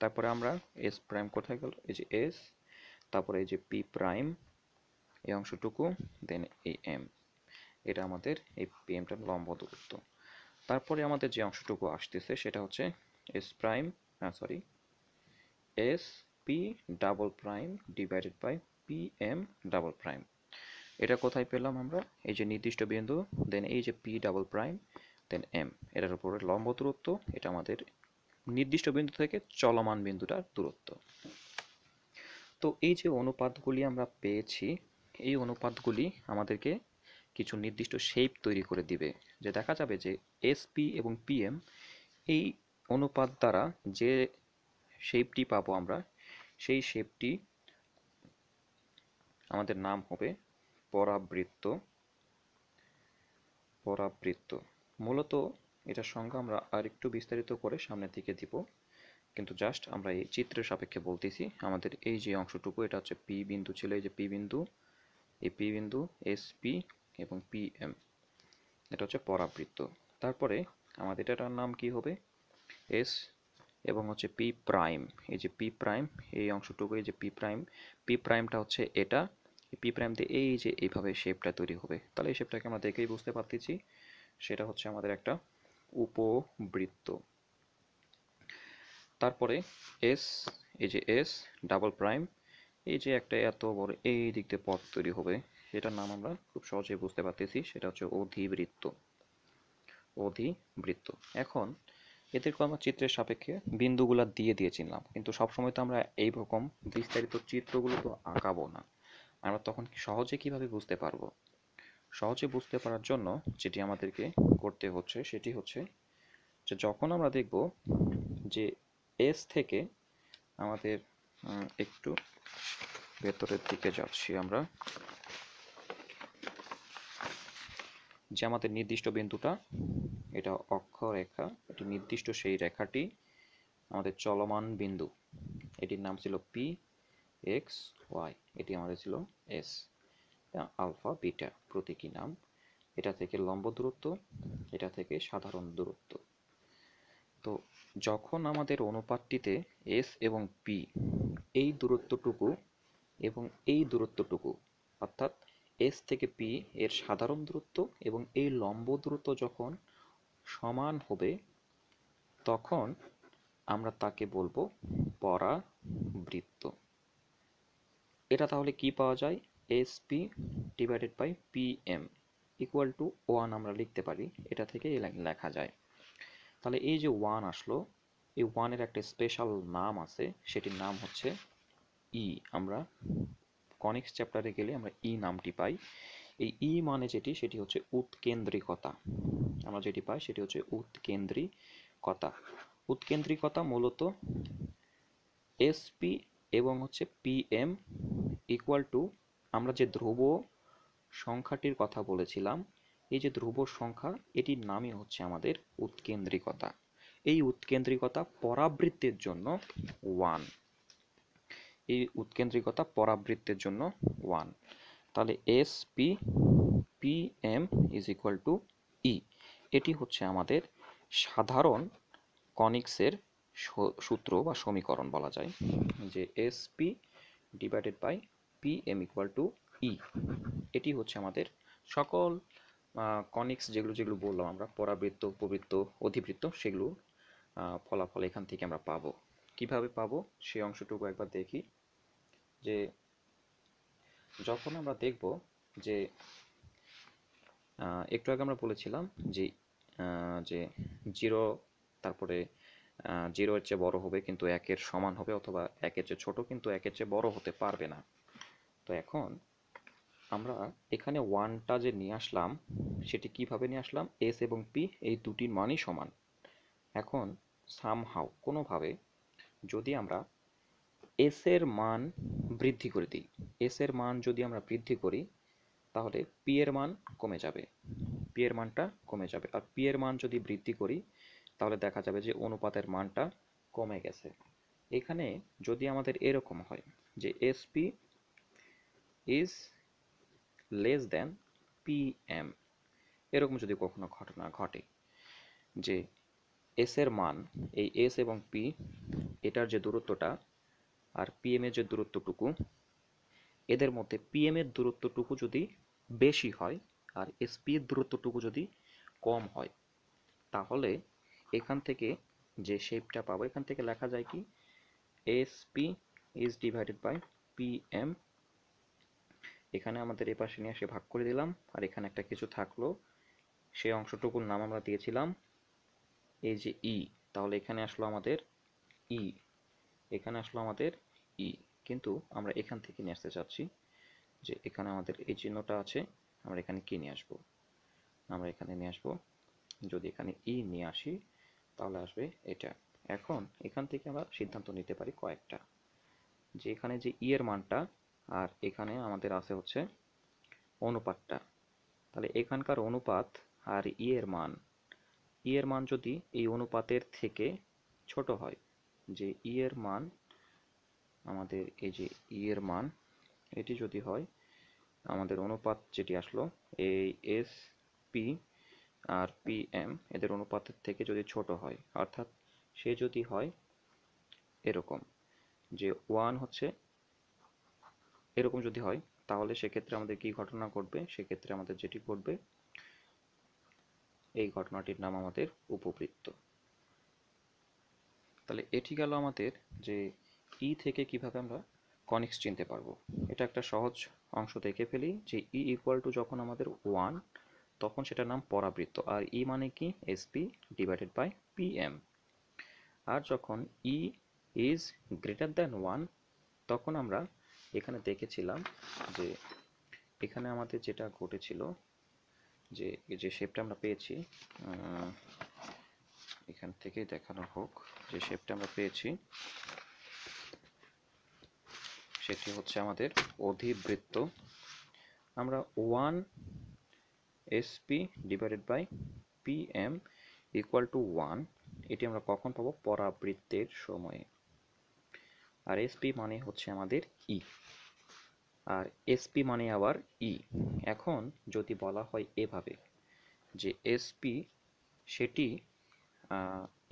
তারপরে আমরা এস প্রাইম কোথায় গেল এই যে এস তারপরে এই যে পি প্রাইম এই অংশটুকু দেন এই এম এটা আমাদের এই পি এমটা লম্ব দূরত্ব তারপরে আমাদের যে অংশটুকু আসতেছে সেটা হচ্ছে এস প্রাইম হ্যাঁ sorry S P double prime divided by P M double prime এটা কোথায় পেলাম আমরা এই যে নির্দিষ্ট বিন্দু দেন এই যে P double prime then M এটার উপরে লম্ব দূরত্ব এটা আমাদের নির্দিষ্ট বিন্দু থেকে চলমান বিন্দুটার দূরত্ব তো এই যে অনুপাতগুলি আমরা পেয়েছি এই অনুপাতগুলি আমাদেরকে কিছু নির্দিষ্ট শেপ তৈরি করে দিবে যে দেখা যাবে যে এসপি এবং পিএম এই অনুপাত দ্বারা যে শেপটি পাবো আমরা সেই শেপটি আমাদের নাম হবে পরাবৃত্ত পরাবৃত্ত মূলত এটার সংখ্যা আমরা আরেকটু বিস্তারিত করে সামনের দিকে দিব কিন্তু জাস্ট আমরা এই চিত্রের সাপেক্ষে বলতেছি আমাদের এই যে অংশটুকু এটা হচ্ছে পি বিন্দু ছিল এই যে পি বিন্দু এই পি বিন্দু এস পি এবং পি এম এটা হচ্ছে পরাবৃত্ত তারপরে আমাদের এটার নাম কি হবে এস এবং হচ্ছে পি প্রাইম এই যে পি প্রাইম এই অংশটুকু এই যে পি প্রাইম পি প্রাইমটা হচ্ছে এটা পি প্রাইম দিয়ে এই যে এইভাবে শেপটা তৈরি হবে তাহলে এই শেপটাকে আমরা দেখেই বুঝতে পারতেছি সেটা হচ্ছে আমাদের একটা উপবৃত্ত তারপরে এস এই যে এস ডাবল প্রাইম এই যে একটা এত বড় এই দিক দিয়ে পথ তৈরি হবে সেটার নাম আমরা খুব সহজেই বুঝতে পারতেছি সেটা হচ্ছে অধিবৃত্ত অধিবৃত্ত এখন এদেরকে আমরা চিত্রের সাপেক্ষে বিন্দুগুলা দিয়ে দিয়েছিলাম কিন্তু সবসময় তো আমরা এইরকম বিস্তারিত চিত্রগুলো তো আঁকাবো না আমরা তখন সহজে কিভাবে বুঝতে পারবো সহজে বুঝতে পারার জন্য যেটি আমাদেরকে করতে হচ্ছে সেটি হচ্ছে যে যখন আমরা দেখব যে এস থেকে আমাদের একটু ভেতরের দিকে যাচ্ছি আমরা যে আমাদের নির্দিষ্ট বিন্দুটা এটা অক্ষরেখা এটি নির্দিষ্ট সেই রেখাটি আমাদের চলমান বিন্দু এটির নাম ছিল পি এক্স ওয়াই এটি আমাদের ছিল এস আলফা বিটা প্রতীকী নাম এটা থেকে লম্ব দূরত্ব এটা থেকে সাধারণ দূরত্ব তো যখন আমাদের অনুপাতটিতে এস এবং পি এই দূরত্বটুকু এবং এই দূরত্বটুকু অর্থাৎ এস থেকে পি এর সাধারণ দূরত্ব এবং এই লম্ব দূরত্ব যখন সমান হবে তখন আমরা তাকে বলবো পরাবৃত্ত এটা তাহলে কি পাওয়া যায় SP divided by PM equal to one আমরা লিখতে পারি এটা থেকে লেখা যায় তাহলে এই যে ওয়ান আসলো এই ওয়ানের একটা স্পেশাল নাম আছে সেটির নাম হচ্ছে ই e। আমরা কনিক্স চ্যাপ্টারে গেলে আমরা ই e নামটি পাই এই ই e মানে যেটি সেটি হচ্ছে উৎকেন্দ্রিকতা আমরা যেটি পাই সেটি হচ্ছে উৎকেন্দ্রিকতা উৎকেন্দ্রিকতা মূলত এসপি এবং হচ্ছে পিএম ইকুয়াল টু আমরা যে ধ্রুব সংখ্যাটির কথা বলেছিলাম এই যে ধ্রুব সংখ্যা এটির নামই হচ্ছে আমাদের উৎকেন্দ্রিকতা এই উৎকেন্দ্রিকতা পরাবৃত্তের জন্য ওয়ান এই উৎকেন্দ্রিকতা পরাবৃত্তের জন্য ওয়ান তাহলে S P P M is equal to E এটি হচ্ছে আমাদের সাধারণ কনিক্সের সূত্র বা সমীকরণ বলা যায় যে S P divided by P M equal to E এটি হচ্ছে আমাদের সকল কনিক্স যেগুলো যেগুলো বললাম আমরা পরাবৃত্ত উপবৃত্ত অধিবৃত্ত সেগুলো ফলাফল এখান থেকে আমরা পাবো কিভাবে পাবো সেই অংশটুকু একবার দেখি যে যখন আমরা দেখব যে একটু আগে আমরা বলেছিলাম যে যে জিরো তারপরে জিরো এর চেয়ে বড় হবে কিন্তু একের সমান হবে অথবা একের চেয়ে ছোট কিন্তু একের চেয়ে বড় হতে পারবে না তো এখন আমরা এখানে ওয়ানটা যে নিয়ে আসলাম সেটি কিভাবে নিয়ে আসলাম এস এবং পি এই দুটির মানই সমান এখন সামহাও কোনোভাবে যদি আমরা এস এর মান বৃদ্ধি করে দিই এস এর মান যদি আমরা বৃদ্ধি করি তাহলে পি এর মান কমে যাবে পি এর মানটা কমে যাবে আর পি এর মান যদি বৃদ্ধি করি তাহলে দেখা যাবে যে অনুপাতের মানটা কমে গেছে এখানে যদি আমাদের এরকম হয় যে SP is less than P M এরকম যদি কখনো ঘটনা ঘটে যে এস এর মান এই এস এবং পি এটার যে দূরত্বটা আর এম এর যে দূরত্বটুকু এদের মধ্যে এম এর দূরত্বটুকু যদি বেশি হয় আর এসপি এর দূরত্বটুকু যদি কম হয় তাহলে এখান থেকে যে শেপটা পাবো এখান থেকে লেখা যায় কি S P is divided by P M এখানে আমাদের এ পাশে নিয়ে এসে ভাগ করে দিলাম আর এখানে একটা কিছু থাকলো সেই অংশটুকুর নাম আমরা দিয়েছিলাম এই যে ই e, তাহলে এখানে আসলো আমাদের ই e। এখানে আসলো আমাদের ই e, কিন্তু আমরা এখান থেকে নিয়ে আসতে চাচ্ছি যে এখানে আমাদের এই চিহ্নটা আছে আমরা এখানে কি নিয়ে আসবো আমরা এখানে নিয়ে আসবো যদি এখানে ই নিয়ে আসি তাহলে আসবে এটা এখন এখান থেকে আমরা সিদ্ধান্ত নিতে পারি কয়েকটা যে এখানে যে ই e এর মানটা আর এখানে আমাদের আছে হচ্ছে অনুপাতটা তাহলে এখানকার অনুপাত আর ই e এর মান ই e এর মান যদি এই অনুপাতের থেকে ছোট হয় যে ই এর মান আমাদের এই যে ই এর মান এটি যদি হয় আমাদের অনুপাত যেটি আসলো এই এস পি আর পিএম এদের অনুপাতের থেকে যদি ছোট হয় অর্থাৎ সে যদি হয় এরকম যে ওয়ান হচ্ছে এরকম যদি হয় তাহলে সেক্ষেত্রে আমাদের কি ঘটনা ঘটবে সেক্ষেত্রে আমাদের যেটি ঘটবে এই ঘটনাটির নাম আমাদের উপবৃত্ত তাহলে এটি গেল আমাদের যে ই e থেকে কিভাবে আমরা কনিক্স চিনতে পারবো এটা একটা সহজ অংশ দেখে ফেলি যে ই ইকুয়াল টু যখন আমাদের ওয়ান তখন সেটার নাম পরাবৃত্ত আর ই e মানে কি এসপি ডিভাইডেড বাই এম আর যখন E is greater than one তখন আমরা এখানে দেখেছিলাম যে এখানে আমাদের যেটা ঘটেছিল যে যে শেপটা আমরা পেয়েছি এখান থেকেই দেখানো হোক যে শেপটা আমরা পেয়েছি সেটি হচ্ছে আমাদের অধিবৃত্ত আমরা one SP divided by PM equal to one এটি আমরা কখন পাবো পরাবৃত্তের সময়ে আর এসপি মানে হচ্ছে আমাদের ই e। আর এসপি মানে আবার ই e। এখন যদি বলা হয় এভাবে যে এসপি সেটি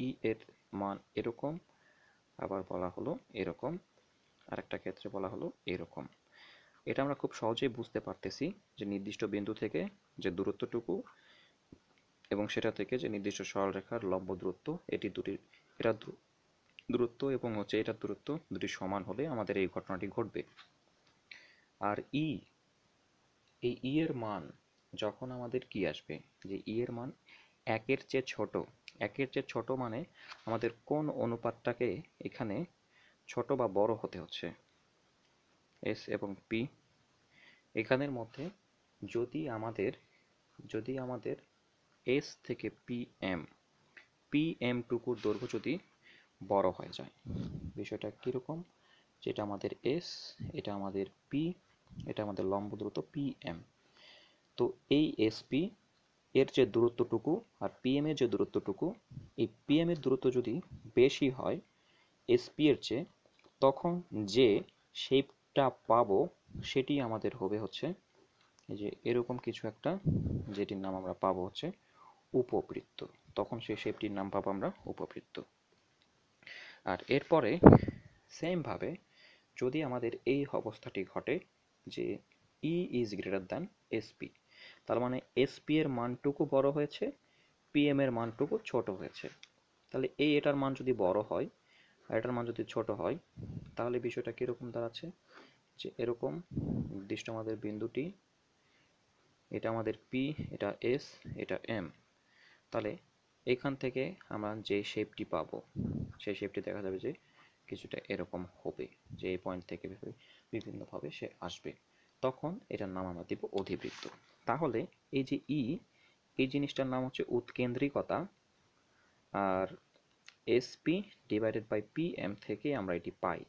ই e এর মান এরকম আবার বলা হলো এরকম আরেকটা ক্ষেত্রে বলা হলো এরকম এটা আমরা খুব সহজেই বুঝতে পারতেছি যে নির্দিষ্ট বিন্দু থেকে যে দূরত্বটুকু এবং সেটা থেকে যে নির্দিষ্ট সরলরেখার লম্ব দূরত্ব এটি দুটির এটা দূরত্ব এবং হচ্ছে এটার দূরত্ব দুটি সমান হলে আমাদের এই ঘটনাটি ঘটবে আর ই e, এই ই e এর মান যখন আমাদের কি আসবে যে ই e এর মান একের চেয়ে ছোট একের চেয়ে ছোট মানে আমাদের কোন অনুপাতটাকে এখানে ছোট বা বড় হতে হচ্ছে এস এবং পি এখানের মধ্যে যদি আমাদের যদি আমাদের এস থেকে পি এম পি এম টুকুর দৈর্ঘ্য যদি বড় হয়ে যায় বিষয়টা কীরকম যেটা আমাদের এস এটা আমাদের পি এটা আমাদের লম্ব দ্রুত পি এম তো এই এস পি এর যে দূরত্বটুকু আর পিএম এর যে দূরত্বটুকু এই পিএম এর দূরত্ব যদি বেশি হয় এস পি এর চেয়ে তখন যে শেপ টা পাবো সেটি আমাদের হবে হচ্ছে এই যে এরকম কিছু একটা যেটির নাম আমরা পাবো হচ্ছে উপবৃত্ত তখন সেই শেপটির নাম পাবো আমরা উপবৃত্ত আর এরপরে সেমভাবে যদি আমাদের এই অবস্থাটি ঘটে যে E is greater than SP তার মানে এসপি এর মানটুকু বড় হয়েছে পিএম এর মানটুকু ছোট হয়েছে তাহলে এই এটার মান যদি বড় হয় আর এটার মান যদি ছোট হয় তাহলে বিষয়টা কীরকম দাঁড়াচ্ছে যে এরকম নির্দিষ্ট আমাদের বিন্দুটি এটা আমাদের পি এটা এস এটা এম তাহলে এখান থেকে আমরা যে শেপটি পাবো সেই শেপটি দেখা যাবে যে কিছুটা এরকম হবে যে এই পয়েন্ট থেকে বিভিন্নভাবে সে আসবে তখন এটার নাম আমরা দিব অধিবৃত্ত তাহলে এই যে ই e, এই জিনিসটার নাম হচ্ছে উৎকেন্দ্রিকতা আর SP divided by P M থেকে আমরা এটি পাই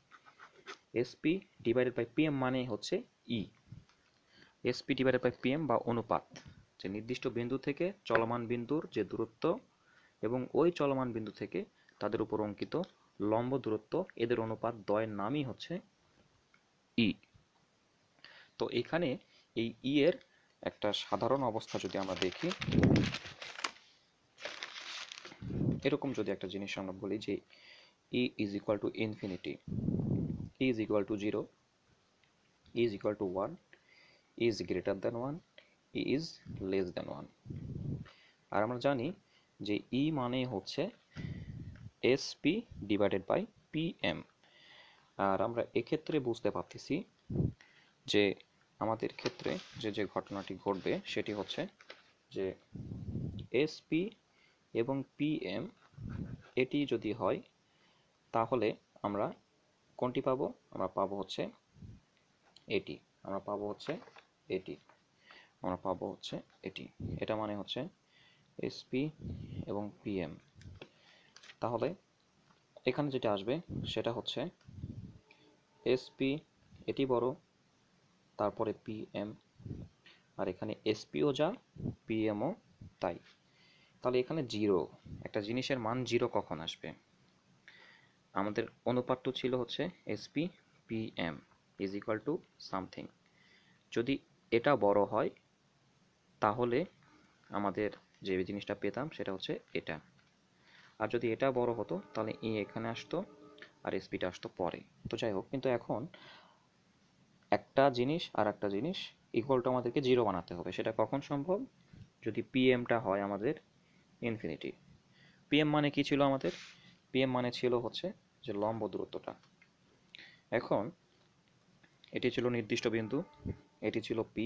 এসপি ডিভাইডেড বাই পিএম মানে হচ্ছে E SP divided by PM বা অনুপাত যে নির্দিষ্ট বিন্দু থেকে চলমান বিন্দুর যে দূরত্ব এবং ওই চলমান বিন্দু থেকে তাদের উপর অঙ্কিত লম্ব দূরত্ব এদের অনুপাত দয়ের নামই হচ্ছে ই e। তো এখানে এই ই e এর একটা সাধারণ অবস্থা যদি আমরা দেখি এরকম যদি একটা জিনিস আমরা বলি যে E is equal to infinity e is equal to 0 e is equal to 1 e is greater than 1 e is less than 1 আর আমরা জানি যে e মানে হচ্ছে sp ডিভাইডেড বাই pm আর আমরা এক্ষেত্রে বুঝতে পারতেছি যে আমাদের ক্ষেত্রে যে যে ঘটনাটি ঘটবে সেটি হচ্ছে যে এসপি এবং পিএম এটি যদি হয় তাহলে আমরা কোনটি পাবো আমরা পাবো হচ্ছে এটি আমরা পাবো হচ্ছে এটি আমরা পাবো হচ্ছে এটি এটা মানে হচ্ছে এসপি এবং পিএম তাহলে এখানে যেটা আসবে সেটা হচ্ছে এসপি এটি বড় তারপরে পিএম আর এখানে এসপিও যা পিএমও তাই তাহলে এখানে জিরো একটা জিনিসের মান জিরো কখন আসবে আমাদের অনুপাতটু ছিল হচ্ছে SP M is equal to something যদি এটা বড় হয় তাহলে আমাদের যে জিনিসটা পেতাম সেটা হচ্ছে এটা আর যদি এটা বড় হতো তাহলে ই e এখানে আসতো আর এসপিটা আসতো পরে তো যাই হোক কিন্তু এখন একটা জিনিস আর একটা জিনিস ইকুয়ালটা আমাদেরকে জিরো বানাতে হবে সেটা কখন সম্ভব যদি পিএমটা হয় আমাদের ইনফিনিটি পিএম মানে কি ছিল আমাদের পিএম মানে ছিল হচ্ছে যে লম্ব দূরত্বটা এখন এটি ছিল নির্দিষ্ট বিন্দু এটি ছিল পি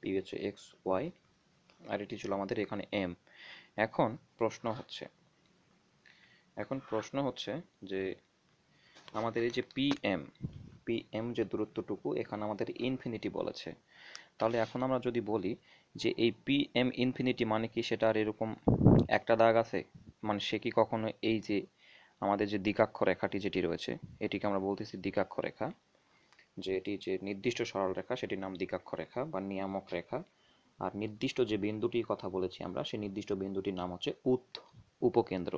পি হচ্ছে এক্স ওয়াই আর এটি ছিল আমাদের এখানে এম এখন প্রশ্ন হচ্ছে এখন প্রশ্ন হচ্ছে যে আমাদের এই যে পি এম পি এম যে দূরত্বটুকু এখানে আমাদের ইনফিনিটি বলেছে তাহলে এখন আমরা যদি বলি যে এই পি এম ইনফিনিটি মানে কি সেটা আর এরকম একটা দাগ আছে মানে সে কি কখনো এই যে আমাদের যে দ্বিকাক্ষ রেখাটি যেটি রয়েছে এটিকে আমরা বলতেছি দ্বিকাক্ষ রেখা যে এটি যে নির্দিষ্ট সরল রেখা সেটির নাম দ্বিকাক্ষ রেখা বা নিয়ামক রেখা আর নির্দিষ্ট যে বিন্দুটির কথা বলেছি আমরা সেই নির্দিষ্ট বিন্দুটির নাম হচ্ছে উত উপকেন্দ্র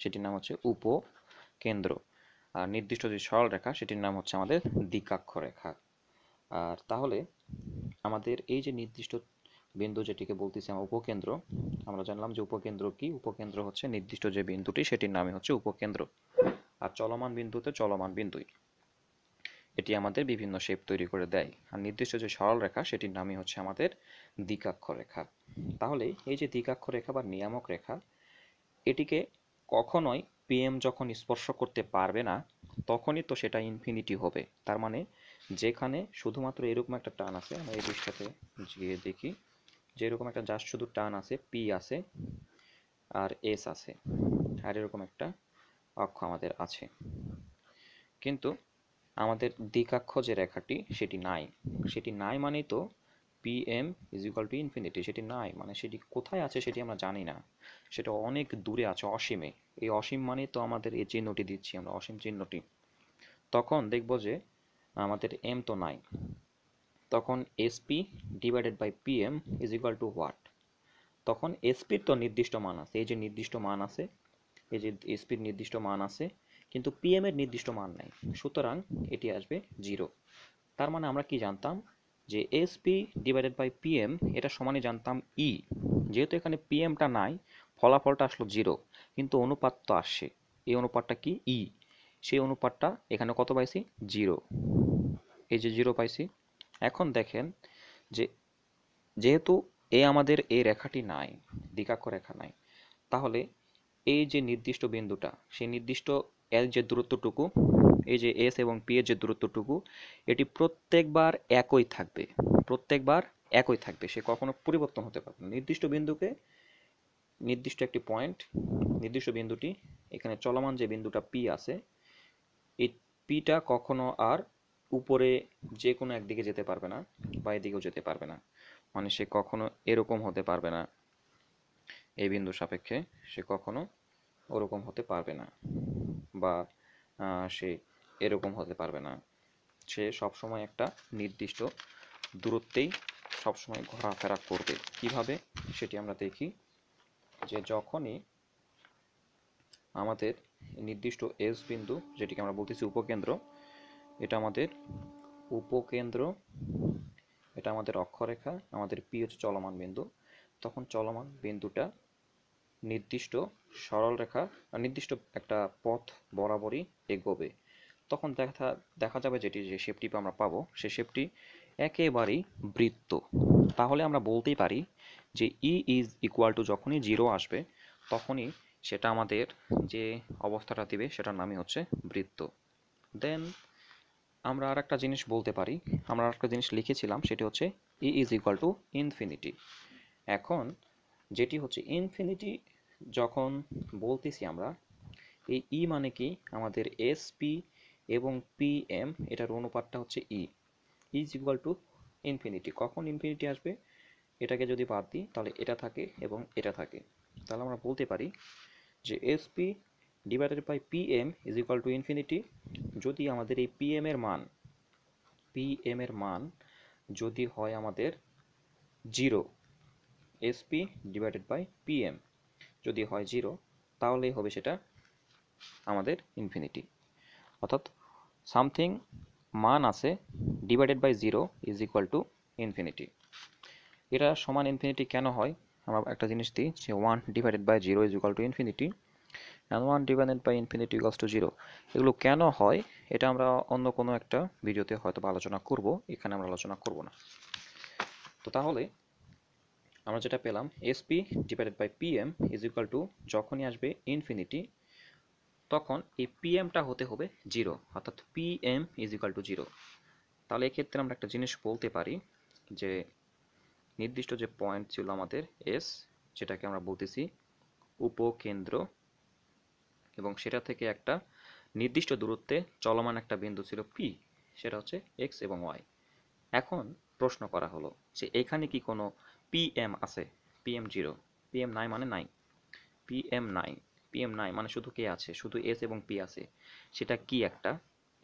সেটির নাম হচ্ছে উপকেন্দ্র আর নির্দিষ্ট যে সরল রেখা সেটির নাম হচ্ছে আমাদের দ্বিকাক্ষ রেখা আর তাহলে আমাদের এই যে নির্দিষ্ট বিন্দু যেটিকে বলতেছি আমরা উপকেন্দ্র আমরা জানলাম যে উপকেন্দ্র কি উপকেন্দ্র হচ্ছে নির্দিষ্ট যে বিন্দুটি সেটির নামই হচ্ছে উপকেন্দ্র আর চলমান বিন্দুতে চলমান বিন্দুই এটি আমাদের বিভিন্ন শেপ তৈরি করে দেয় আর নির্দিষ্ট যে সরল রেখা সেটির নামই হচ্ছে আমাদের দ্বিকাক্ষর রেখা তাহলে এই যে দ্বিকাক্ষ রেখা বা নিয়ামক রেখা এটিকে কখনোই পিএম যখন স্পর্শ করতে পারবে না তখনই তো সেটা ইনফিনিটি হবে তার মানে যেখানে শুধুমাত্র এরকম একটা টান আছে আমরা এই সাথে গিয়ে দেখি যেরকম একটা জাস্ট শুধু টান আছে পি আছে আর এস আছে আর এরকম একটা অক্ষ আমাদের আছে কিন্তু আমাদের দ্বিকাক্ষ যে রেখাটি সেটি নাই সেটি নাই মানে তো P M is equal to infinity সেটি নাই মানে সেটি কোথায় আছে সেটি আমরা জানি না সেটা অনেক দূরে আছে অসীমে এই অসীম মানে তো আমাদের এই চিহ্নটি দিচ্ছি আমরা অসীম চিহ্নটি তখন দেখব যে আমাদের এম তো নাই তখন SP divided by P M is equal to what তখন এসপির তো নির্দিষ্ট মান আছে এই যে নির্দিষ্ট মান আছে এই যে এসপির নির্দিষ্ট মান আছে কিন্তু পি এর নির্দিষ্ট মান নাই সুতরাং এটি আসবে জিরো তার মানে আমরা কি জানতাম যে SP divided by P M এটা সমানে জানতাম ই e, যেহেতু এখানে পি এমটা নাই ফলাফলটা আসলো জিরো কিন্তু অনুপাত তো আসছে এই অনুপাতটা কি ই e, সেই অনুপাতটা এখানে কত পাইছি জিরো এই যে জিরো পাইছি এখন দেখেন যে যেহেতু এ আমাদের এই রেখাটি নাই দ্বিকাক্ষ রেখা নাই তাহলে এই যে নির্দিষ্ট বিন্দুটা সেই নির্দিষ্ট এল যে দূরত্বটুকু এই যে এস এবং পি এর যে দূরত্বটুকু এটি প্রত্যেকবার একই থাকবে প্রত্যেকবার একই থাকবে সে কখনো পরিবর্তন হতে পারবে না নির্দিষ্ট বিন্দুকে নির্দিষ্ট একটি পয়েন্ট নির্দিষ্ট বিন্দুটি এখানে চলমান যে বিন্দুটা পি আছে এই পিটা কখনো আর উপরে যে কোনো একদিকে যেতে পারবে না বা এদিকেও যেতে পারবে না মানে সে কখনো এরকম হতে পারবে না এই বিন্দু সাপেক্ষে সে কখনো ওরকম হতে পারবে না বা সে এরকম হতে পারবে না সে সবসময় একটা নির্দিষ্ট দূরত্বেই সবসময় ঘোরাফেরা করবে কিভাবে সেটি আমরা দেখি যে যখনই আমাদের নির্দিষ্ট এস বিন্দু যেটিকে আমরা বলতেছি উপকেন্দ্র এটা আমাদের উপকেন্দ্র এটা আমাদের অক্ষরেখা আমাদের পি হচ্ছে চলমান বিন্দু তখন চলমান বিন্দুটা নির্দিষ্ট সরল রেখা নির্দিষ্ট একটা পথ বরাবরই এগোবে তখন দেখা দেখা যাবে যেটি যে শেপটি আমরা পাবো সে শেপটি একেবারেই বৃত্ত তাহলে আমরা বলতেই পারি যে ই ইজ ইকুয়াল টু যখনই জিরো আসবে তখনই সেটা আমাদের যে অবস্থাটা দিবে সেটার নামই হচ্ছে বৃত্ত দেন আমরা আর একটা জিনিস বলতে পারি আমরা আর একটা জিনিস লিখেছিলাম সেটি হচ্ছে E is equal to infinity এখন যেটি হচ্ছে ইনফিনিটি যখন বলতেছি আমরা এই ই e মানে কি আমাদের এস পি এবং পি এম এটার অনুপাতটা হচ্ছে E is equal to infinity কখন ইনফিনিটি আসবে এটাকে যদি বাদ দিই তাহলে এটা থাকে এবং এটা থাকে তাহলে আমরা বলতে পারি যে S P divided by P M is equal to infinity যদি আমাদের এই পি এম এর মান পি এর মান যদি হয় আমাদের zero SP divided by P M যদি হয় জিরো তাহলেই হবে সেটা আমাদের ইনফিনিটি অর্থাৎ সামথিং মান আছে divided by zero is equal to infinity এটা সমান ইনফিনিটি কেন হয় আমরা একটা জিনিস দিই যে one divided by zero is equal to infinity n1 one divided by infinity equals to zero এগুলো কেন হয় এটা আমরা অন্য কোনো একটা ভিডিওতে হয়তো আলোচনা করব এখানে আমরা আলোচনা করব না তো তাহলে আমরা যেটা পেলাম sp divided by pm is equal to যখনই আসবে ইনফিনিটি তখন এই টা হতে হবে জিরো অর্থাৎ pm ইজ ইকুয়াল টু 0 তাহলে এক্ষেত্রে আমরা একটা জিনিস বলতে পারি যে নির্দিষ্ট যে পয়েন্ট ছিল আমাদের এস যেটাকে আমরা বলতেছি উপকেন্দ্র এবং সেটা থেকে একটা নির্দিষ্ট দূরত্বে চলমান একটা বিন্দু ছিল পি সেটা হচ্ছে এক্স এবং ওয়াই এখন প্রশ্ন করা হলো যে এখানে কি কোনো পিএম আছে পিএম জিরো পিএম নাই মানে নাই পিএম নাই পিএম নাই মানে শুধু কে আছে শুধু এস এবং পি আছে সেটা কি একটা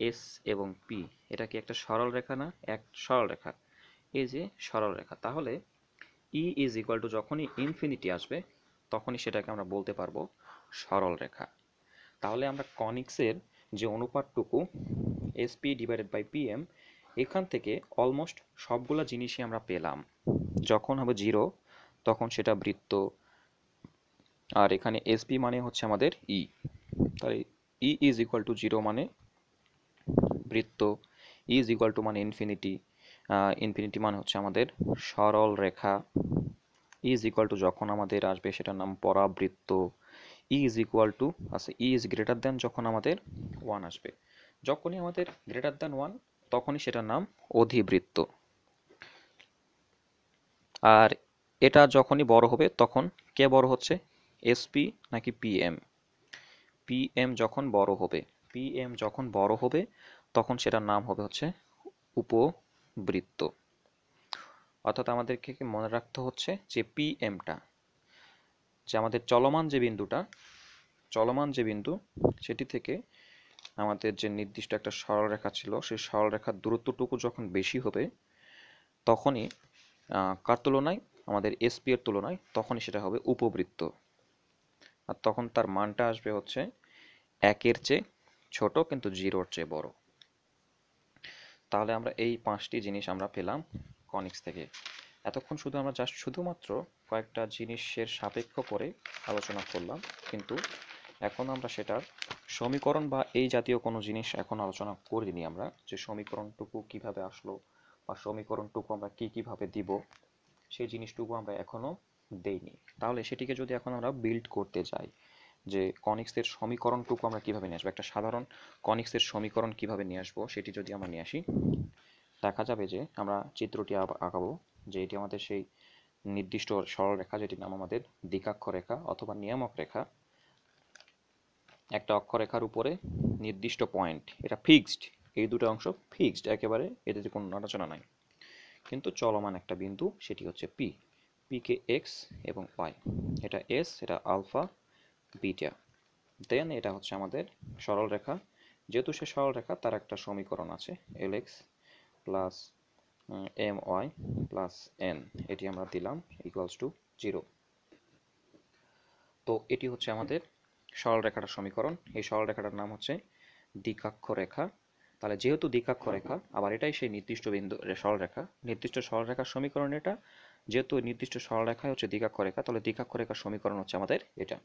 এস এবং পি এটা কি একটা সরল রেখা না এক সরল রেখা এই যে সরল রেখা তাহলে ই ইজ ইকুয়াল টু যখনই ইনফিনিটি আসবে তখনই সেটাকে আমরা বলতে পারবো সরল রেখা তাহলে আমরা কনিক্সের যে অনুপাতটুকু এসপি ডিভাইডেড বাই পিএম এখান থেকে অলমোস্ট সবগুলো জিনিসই আমরা পেলাম যখন হবে জিরো তখন সেটা বৃত্ত আর এখানে এসপি মানে হচ্ছে আমাদের ই e। তাহলে ই ইজ ইকুয়াল টু জিরো মানে বৃত্ত ই ইজ ইকুয়াল টু মানে ইনফিনিটি ইনফিনিটি মানে হচ্ছে আমাদের সরল রেখা ইজ e ইকুয়াল টু যখন আমাদের আসবে সেটার নাম পরাবৃত্ত ই ইজ ইকুয়াল টু আছে ই ইজ গ্রেটার দ্যান যখন আমাদের ওয়ান আসবে যখনই আমাদের গ্রেটার দ্যান ওয়ান তখনই সেটার নাম অধিবৃত্ত আর এটা যখনই বড় হবে তখন কে বড় হচ্ছে এসপি নাকি পিএম পিএম যখন বড় হবে পিএম যখন বড় হবে তখন সেটার নাম হবে হচ্ছে উপবৃত্ত অর্থাৎ আমাদেরকে মনে রাখতে হচ্ছে যে পিএমটা যে আমাদের চলমান যে বিন্দুটা চলমান যে বিন্দু সেটি থেকে আমাদের যে নির্দিষ্ট একটা সরলরেখা ছিল সেই সরলরেখার দূরত্বটুকু যখন বেশি হবে তখনই কার তুলনায় আমাদের এসপি এর তুলনায় তখনই সেটা হবে উপবৃত্ত আর তখন তার মানটা আসবে হচ্ছে একের চেয়ে ছোট কিন্তু জিরোর চেয়ে বড় তাহলে আমরা এই পাঁচটি জিনিস আমরা পেলাম কনিক্স থেকে এতক্ষণ শুধু আমরা জাস্ট শুধুমাত্র কয়েকটা জিনিসের সাপেক্ষ করে আলোচনা করলাম কিন্তু এখন আমরা সেটার সমীকরণ বা এই জাতীয় কোনো জিনিস এখন আলোচনা করিনি আমরা যে সমীকরণটুকু কিভাবে আসলো বা সমীকরণটুকু আমরা কি কিভাবে দিব সেই জিনিসটুকু আমরা এখনও দেইনি তাহলে সেটিকে যদি এখন আমরা বিল্ড করতে যাই যে কনিক্সের সমীকরণটুকু আমরা কিভাবে নিয়ে আসবো একটা সাধারণ কনিক্সের সমীকরণ কিভাবে নিয়ে আসবো সেটি যদি আমরা নিয়ে আসি দেখা যাবে যে আমরা চিত্রটি আঁকাবো যে এটি আমাদের সেই নির্দিষ্ট সরলরেখা যেটির নাম আমাদের দ্বিকাক্ষ রেখা অথবা নিয়ামক রেখা একটা অক্ষরেখার উপরে নির্দিষ্ট পয়েন্ট এটা ফিক্সড এই দুটো অংশ ফিক্সড একেবারে এদের কোনো নড়াচড়া নাই কিন্তু চলমান একটা বিন্দু সেটি হচ্ছে পি পিকে এক্স এবং পাই এটা এস এটা আলফা বিটা দেন এটা হচ্ছে আমাদের সরলরেখা যেহেতু সে সরলরেখা তার একটা সমীকরণ আছে l x plus M Y plus n এটি আমরা দিলাম ইকুয়ালস টু জিরো তো এটি হচ্ছে আমাদের সরল সমীকরণ এই সরল রেখাটার নাম হচ্ছে দ্বিকাক্ষ রেখা তাহলে যেহেতু দ্বিকাক্ষ রেখা আবার এটাই সেই নির্দিষ্ট বিন্দু সরলরেখা নির্দিষ্ট সরলরেখার সমীকরণ এটা যেহেতু নির্দিষ্ট সরলরেখায় হচ্ছে দ্বিকাক্ষ রেখা তাহলে দ্বিকাক্ষ রেখার সমীকরণ হচ্ছে আমাদের এটা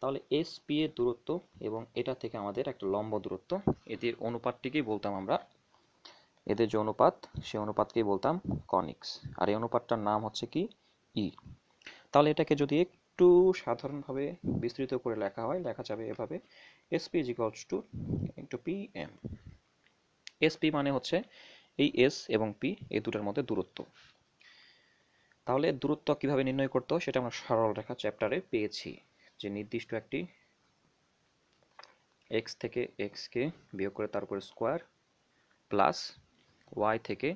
তাহলে এস পি এর দূরত্ব এবং এটা থেকে আমাদের একটা লম্ব দূরত্ব এদের অনুপাতটিকেই বলতাম আমরা এদের যে অনুপাত সেই অনুপাতকেই বলতাম কনিক্স আর এই অনুপাতটার নাম হচ্ছে কি ই e। তাহলে এটাকে যদি একটু সাধারণভাবে বিস্তৃত করে লেখা হয় লেখা যাবে এভাবে SP is equals to into P M SP মানে হচ্ছে এই এস এবং পি এই দুটার মধ্যে দূরত্ব তাহলে দূরত্ব কিভাবে নির্ণয় করতে সেটা আমরা সরল রেখা চ্যাপ্টারে পেয়েছি যে নির্দিষ্ট একটি এক্স থেকে এক্সকে বিয়োগ করে তারপরে স্কোয়ার প্লাস ওয়াই থেকে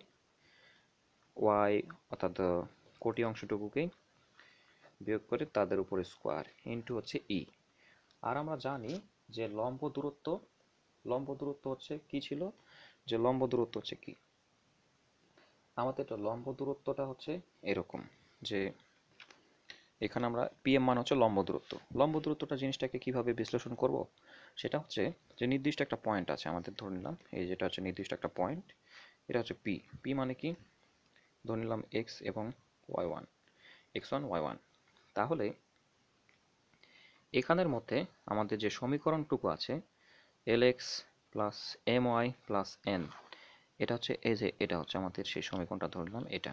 ওয়াই অর্থাৎ কোটি অংশটুকুকে বিয়োগ করে তাদের উপরে স্কোয়ার ইন্টু হচ্ছে ই e। আর আমরা জানি যে লম্ব দূরত্ব লম্ব দূরত্ব হচ্ছে কি ছিল যে লম্ব দূরত্ব হচ্ছে কি আমাদের লম্ব দূরত্বটা হচ্ছে এরকম যে এখানে আমরা পিএম মান হচ্ছে লম্ব দূরত্ব লম্ব দূরত্বটা জিনিসটাকে কিভাবে বিশ্লেষণ করব সেটা হচ্ছে যে নির্দিষ্ট একটা পয়েন্ট আছে আমাদের ধরে নিলাম এই যেটা হচ্ছে নির্দিষ্ট একটা পয়েন্ট এটা হচ্ছে পি পি মানে কি ধরে নিলাম এক্স এবং y one x one y one তাহলে এখানের মধ্যে আমাদের যে সমীকরণটুকু আছে l x plus M Y plus n এটা হচ্ছে এ যে এটা হচ্ছে আমাদের সেই সমীকরণটা ধরে নিলাম এটা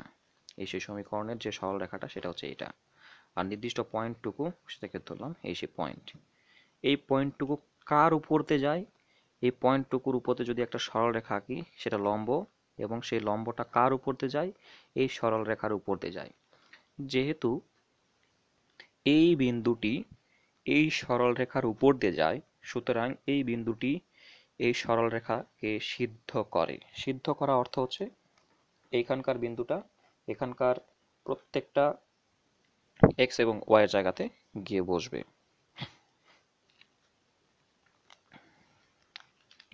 এই সেই সমীকরণের যে সরল রেখাটা সেটা হচ্ছে এটা আর নির্দিষ্ট পয়েন্টটুকু সেটাকে ধরলাম এই সেই পয়েন্ট এই পয়েন্টটুকু কার উপরতে যায় এই পয়েন্টটুকুর উপরতে যদি একটা সরল রেখা আঁকি সেটা লম্ব এবং সেই লম্বটা কার উপর দিয়ে যায় এই সরল রেখার উপর দিয়ে যায় যেহেতু এই বিন্দুটি এই সরল রেখার উপর দিয়ে যায় সুতরাং এই বিন্দুটি এই সরল রেখাকে সিদ্ধ করে সিদ্ধ করা অর্থ হচ্ছে এইখানকার বিন্দুটা এখানকার প্রত্যেকটা এক্স এবং ওয়াইয়ের জায়গাতে গিয়ে বসবে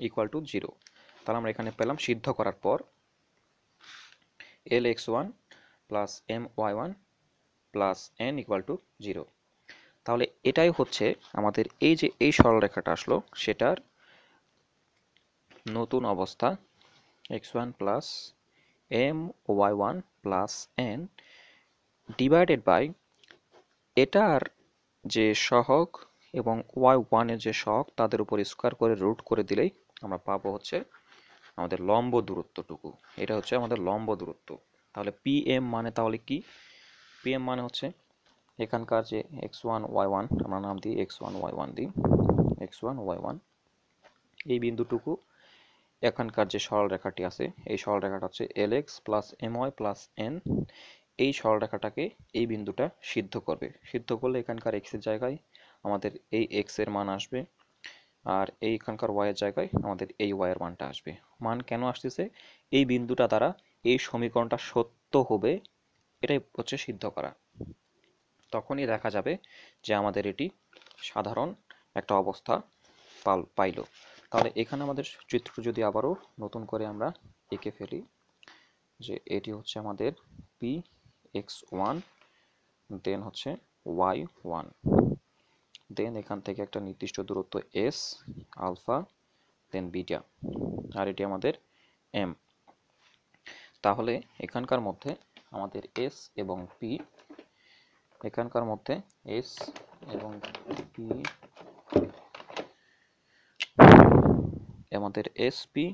ইকুয়াল টু জিরো তাহলে আমরা এখানে পেলাম সিদ্ধ করার পর l x one plus M y one plus n equal to zero তাহলে এটাই হচ্ছে আমাদের এই যে এই সরলরেখাটা আসলো সেটার নতুন অবস্থা x one plus M y one plus n divided by এটার যে সহক এবং ওয়াই ওয়ানের যে সহক তাদের উপর স্কোয়ার করে রুট করে দিলেই আমরা পাবো হচ্ছে আমাদের লম্ব দূরত্বটুকু এটা হচ্ছে আমাদের লম্ব দূরত্ব তাহলে পিএম মানে তাহলে কি পিএম মানে হচ্ছে এখানকার যে এক্স ওয়ান ওয়াই ওয়ান আমরা নাম দিই এক্স ওয়ান ওয়াই ওয়ান দিই এক্স ওয়ান ওয়াই ওয়ান এই বিন্দুটুকু এখানকার যে সরল রেখাটি আছে এই সরল রেখাটা হচ্ছে l x plus M Y plus n এই সরল রেখাটাকে এই বিন্দুটা সিদ্ধ করবে সিদ্ধ করলে এখানকার এক্সের জায়গায় আমাদের এই এক্সের মান আসবে আর এইখানকার ওয়াইয়ের জায়গায় আমাদের এই ওয়াইয়ের মানটা আসবে মান কেন আসতেছে এই বিন্দুটা দ্বারা এই সমীকরণটা সত্য হবে এটাই হচ্ছে সিদ্ধ করা তখনই দেখা যাবে যে আমাদের এটি সাধারণ একটা অবস্থা পাল পাইল তাহলে এখানে আমাদের চিত্র যদি আবারও নতুন করে আমরা এঁকে ফেলি যে এটি হচ্ছে আমাদের পি এক্স ওয়ান দেন হচ্ছে ওয়াই ওয়ান দেন এখান থেকে একটা নির্দিষ্ট দূরত্ব এস আলফা দেন বিটা আর এটি আমাদের এম তাহলে এখানকার মধ্যে আমাদের এস এবং পি এখানকার মধ্যে এস এবং পি আমাদের S P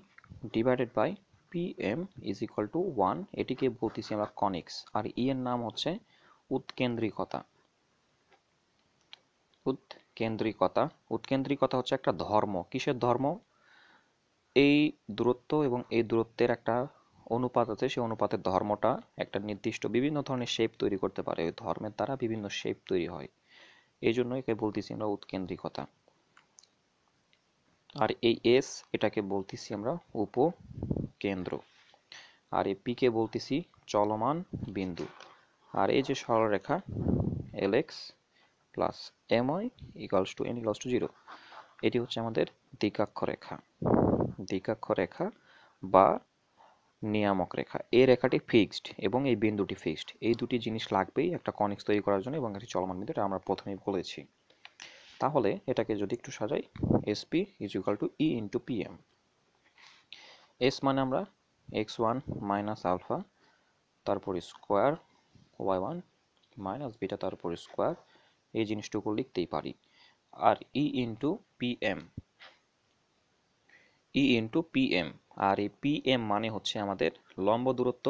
divided by P M is equal to one এটিকে বলতেছি আমরা কনিক্স আর ই e এর নাম হচ্ছে উৎকেন্দ্রিকতা উৎকেন্দ্রিকতা উৎকেন্দ্রিকতা হচ্ছে একটা ধর্ম কিসের ধর্ম এই দূরত্ব এবং এই দূরত্বের একটা অনুপাত আছে সেই অনুপাতের ধর্মটা একটা নির্দিষ্ট বিভিন্ন ধরনের শেপ তৈরি করতে পারে ওই ধর্মের দ্বারা বিভিন্ন শেপ তৈরি হয় এই জন্য একে বলতেছি আমরা উৎকেন্দ্রিকতা আর এই এস এটাকে বলতেছি আমরা উপকেন্দ্র আর এই পিকে বলতেছি চলমান বিন্দু আর এই যে সরলরেখা l x plus M y equals to n equals to zero এটি হচ্ছে আমাদের দ্বিকাক্ষ রেখা দ্বিকাক্ষ রেখা বা নিয়ামক রেখা এই রেখাটি ফিক্সড এবং এই বিন্দুটি ফিক্সড এই দুটি জিনিস লাগবেই একটা কনিক্স তৈরি করার জন্য এবং একটি চলমান বিন্দু এটা আমরা প্রথমেই বলেছি তাহলে এটাকে যদি একটু সাজাই SP is equal to e into M S মানে আমরা এক্স ওয়ান মাইনাস আলফা তারপর square y one minus beta তারপর স্কোয়ার এই জিনিসটুকু লিখতেই পারি আর e into PM e into PM আর এই পিএম মানে হচ্ছে আমাদের লম্ব দূরত্ব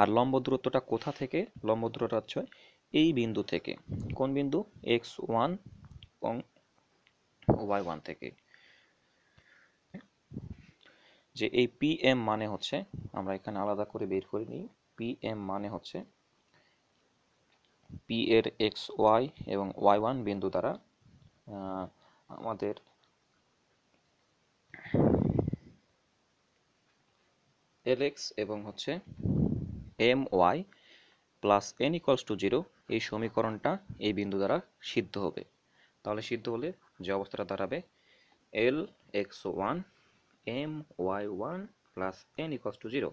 আর লম্ব দূরত্বটা কোথা থেকে লম্ব দূরত্বটা হচ্ছে এই বিন্দু থেকে কোন বিন্দু এক্স ওয়ান এবং ওয়াই ওয়ান থেকে যে এই পিএম মানে হচ্ছে আমরা এখানে আলাদা করে বের করে নিই পিএম মানে হচ্ছে পি এর এক্স ওয়াই এবং ওয়াই ওয়ান বিন্দু দ্বারা আমাদের এল এক্স এবং হচ্ছে m Y plus n equals to zero এই সমীকরণটা এই বিন্দু দ্বারা সিদ্ধ হবে তাহলে সিদ্ধ হলে যে অবস্থাটা দাঁড়াবে l x one m y one plus n equals to zero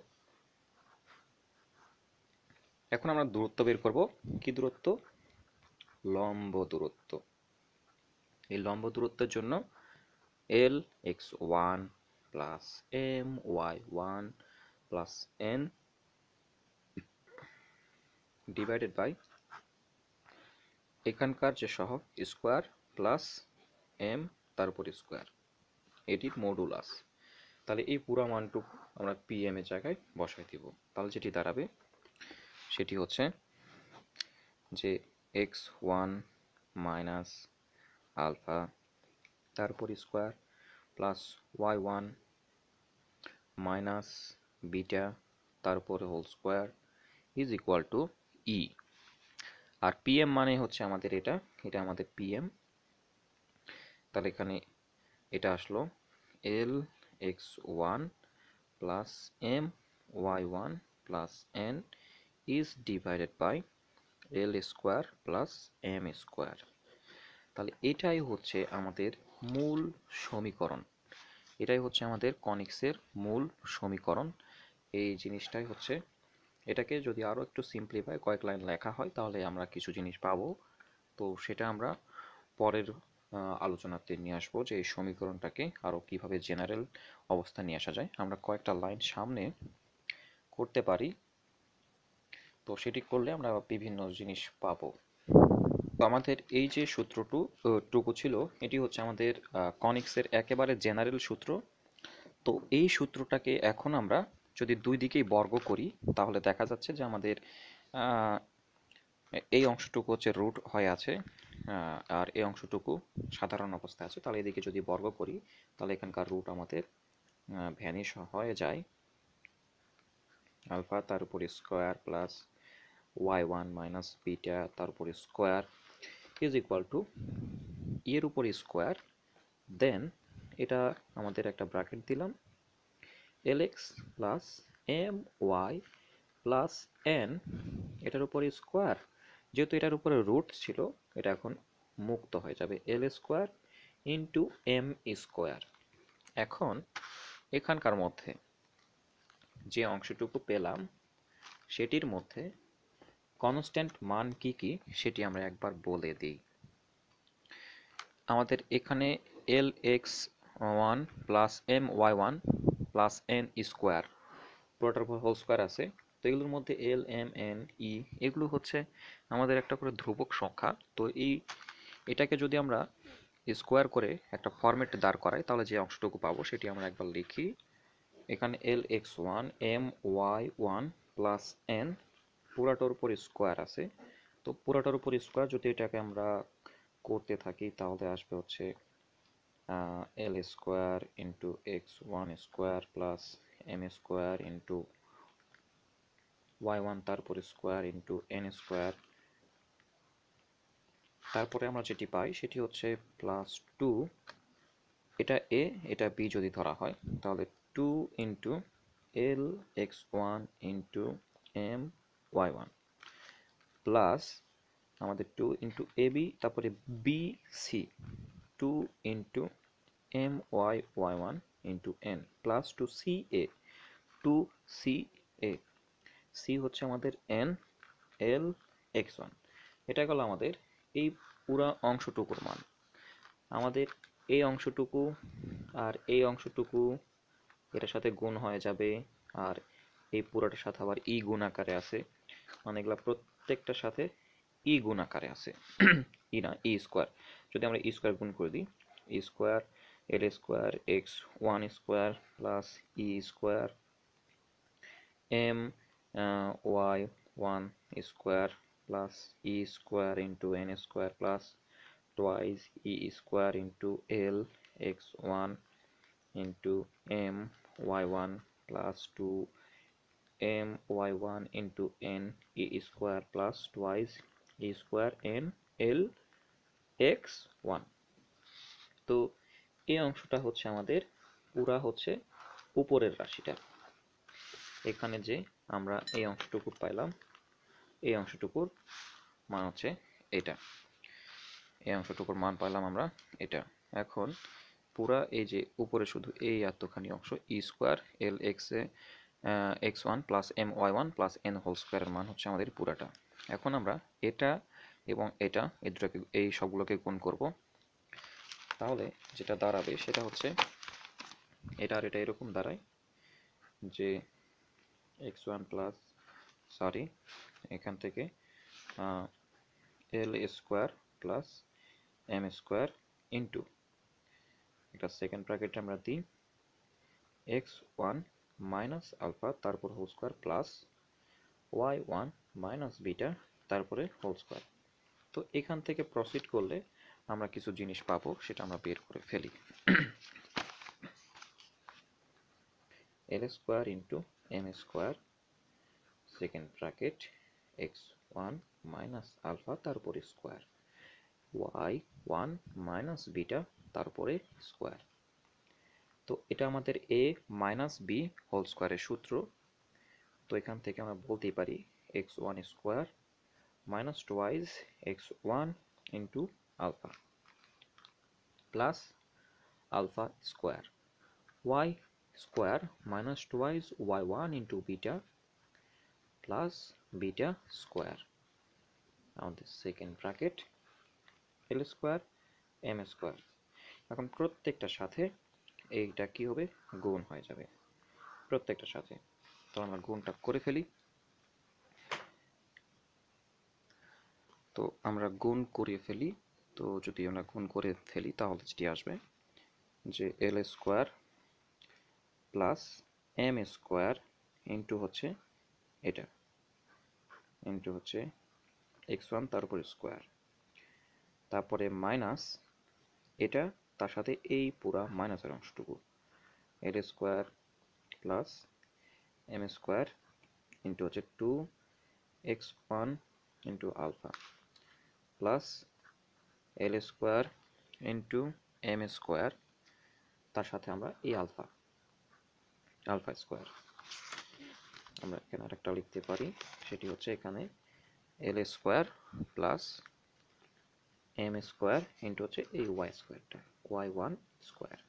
এখন আমরা দূরত্ব বের করব কি দূরত্ব লম্ব দূরত্ব এই লম্ব দূরত্বের জন্য l x one plus M y one plus n divided by এখানকার যে সহ স্কোয়ার প্লাস এম তারপর স্কোয়ার এটির মডুলাস তাহলে এই পুরা মানটুকু আমরা এম এর জায়গায় বসাই দিব তাহলে যেটি দাঁড়াবে সেটি হচ্ছে যে এক্স ওয়ান মাইনাস আলফা তারপর square plus y one minus beta তারপরে whole square is equal to e আর পিএম মানে হচ্ছে আমাদের এটা এটা আমাদের পিএম তাহলে এখানে এটা আসলো l x one plus M y one plus n is divided by l square plus m square তাহলে এটাই হচ্ছে আমাদের মূল সমীকরণ এটাই হচ্ছে আমাদের কনিক্সের মূল সমীকরণ এই জিনিসটাই হচ্ছে এটাকে যদি আরও একটু সিম্পলিফাই কয়েক লাইন লেখা হয় তাহলে আমরা কিছু জিনিস পাবো তো সেটা আমরা পরের আলোচনাতে নিয়ে আসবো যে এই সমীকরণটাকে আরও কিভাবে জেনারেল অবস্থা নিয়ে আসা যায় আমরা কয়েকটা লাইন সামনে করতে পারি তো সেটি করলে আমরা বিভিন্ন জিনিস পাবো তো আমাদের এই যে সূত্রটু টুকু ছিল এটি হচ্ছে আমাদের কনিক্সের একেবারে জেনারেল সূত্র তো এই সূত্রটাকে এখন আমরা যদি দুই দিকেই বর্গ করি তাহলে দেখা যাচ্ছে যে আমাদের এই অংশটুকু হচ্ছে রুট হয়ে আছে আর এই অংশটুকু সাধারণ অবস্থায় আছে তাহলে এদিকে যদি বর্গ করি তাহলে এখানকার রুট আমাদের ভ্যানিশ হয়ে যায় আলফা তার উপরে square plus y one minus beta তারপরে স্কোয়ার ইজ ইকুয়াল টু এর উপরে স্কোয়ার দেন এটা আমাদের একটা ব্র্যাকেট দিলাম l x plus M Y plus n এটার উপরে স্কোয়ার যেহেতু এটার উপরে রুট ছিল এটা এখন মুক্ত হয়ে যাবে l square into m square এখন এখানকার মধ্যে যে অংশটুকু পেলাম সেটির মধ্যে কনস্ট্যান্ট মান কি কি সেটি আমরা একবার বলে দিই আমাদের এখানে l x one plus M y one plus n square পুরোটার হোল স্কোয়ার আছে তো এগুলোর মধ্যে এল এম এন ই এগুলো হচ্ছে আমাদের একটা করে ধ্রুবক সংখ্যা তো এই এটাকে যদি আমরা স্কোয়ার করে একটা ফর্মেটে দাঁড় করাই তাহলে যে অংশটুকু পাবো সেটি আমরা একবার লিখি এখানে l x one m y one plus n পুরাটার উপর স্কোয়ার আছে তো পুরাটার উপর স্কোয়ার যদি এটাকে আমরা করতে থাকি তাহলে আসবে হচ্ছে l square into x one square plus m square into y one তারপর স্কোয়ার ইন্টু এন স্কোয়ার তারপরে আমরা যেটি পাই সেটি হচ্ছে প্লাস টু এটা এ এটা বি যদি ধরা হয় তাহলে two into l x one into m y one plus আমাদের টু ইন্টু এ বি তারপরে b c two into m y y one into n plus two c a two c a c হচ্ছে আমাদের N L x one এটা গেল আমাদের এই পুরা অংশটুকুর মান আমাদের এই অংশটুকু আর এই অংশটুকু এটার সাথে গুণ হয়ে যাবে আর এই পুরাটার সাথে আবার ই e গুণ আকারে আছে মানে এগুলা প্রত্যেকটার সাথে ই গুণ আকারে আছে ই না ই স্কোয়ার যদি আমরা ই স্কোয়ার গুণ করে দিই e square l square x one square plus e square m y one square plus e square into n square plus twice e square into l x one into m y one plus two my1 into n e square plus twice e square n l x 1 তো এই অংশটা হচ্ছে আমাদের পুরা হচ্ছে উপরের রাশিটা এখানে যে আমরা এই অংশটুকু পাইলাম এই অংশটুকুর মান হচ্ছে এটা এই অংশটুকুর মান পাইলাম আমরা এটা এখন পুরা এই যে উপরে শুধু এই আত্মখানি অংশ e square l x a x one plus M y one plus n whole স্কোয়ারের মান হচ্ছে আমাদের পুরাটা এখন আমরা এটা এবং এটা এই দুটাকে এই সবগুলোকে গুণ করব তাহলে যেটা দাঁড়াবে সেটা হচ্ছে এটা আর এটা এরকম দাঁড়ায় যে এক্স ওয়ান প্লাস সরি এখান থেকে l square plus m square into একটা সেকেন্ড ব্র্যাকেট আমরা দিই এক্স ওয়ান মাইনাস আলফা তারপর whole square plus y one minus beta তারপরে হোল স্কোয়ার তো এখান থেকে প্রসিড করলে আমরা কিছু জিনিস পাবো সেটা আমরা বের করে ফেলি l square into m square second bracket x one minus alpha তারপরে square y one minus beta তারপরে স্কোয়ার তো এটা আমাদের এ মাইনাস বি হোল স্কোয়ারের সূত্র তো এখান থেকে আমরা বলতেই পারি x one square minus twice x one into alpha plus alpha square y square minus twice y one into beta plus beta square আমাদের second bracket l square M square এখন প্রত্যেকটার সাথে এইটা কি হবে গুণ হয়ে যাবে প্রত্যেকটার সাথে তো আমরা গুণটা করে ফেলি তো আমরা গুণ করে ফেলি তো যদি আমরা গুণ করে ফেলি তাহলে যেটি আসবে যে l square plus m square into হচ্ছে এটা ইন্টু হচ্ছে এক্স ওয়ান তার স্কোয়ার তারপরে মাইনাস এটা তার সাথে এই পুরা মাইনাসের অংশটুকু l square plus m square into হচ্ছে two x one into alpha plus l square into m square তার সাথে আমরা এই আলফা আলফা স্কোয়ার আমরা এখানে আরেকটা লিখতে পারি সেটি হচ্ছে এখানে l square plus m square into হচ্ছে এই ওয়াই স্কোয়ারটা ওয়াই ওয়ান স্কোয়ার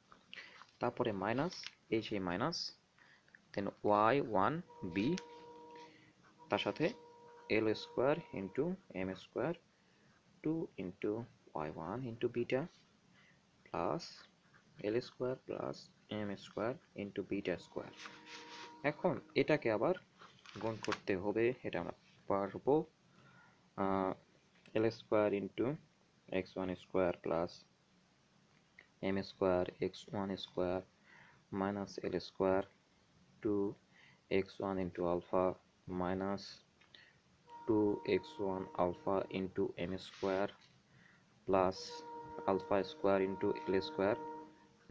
তারপরে minus h a minus then y one b তার সাথে l square into m square two into y one into beta plus l square plus m square into beta square এখন এটাকে আবার গুণ করতে হবে এটা আমরা পারবো l square into x one square plus m square x1 square minus l square 2 x1 into alpha minus 2 x1 alpha into m square plus alpha square into l square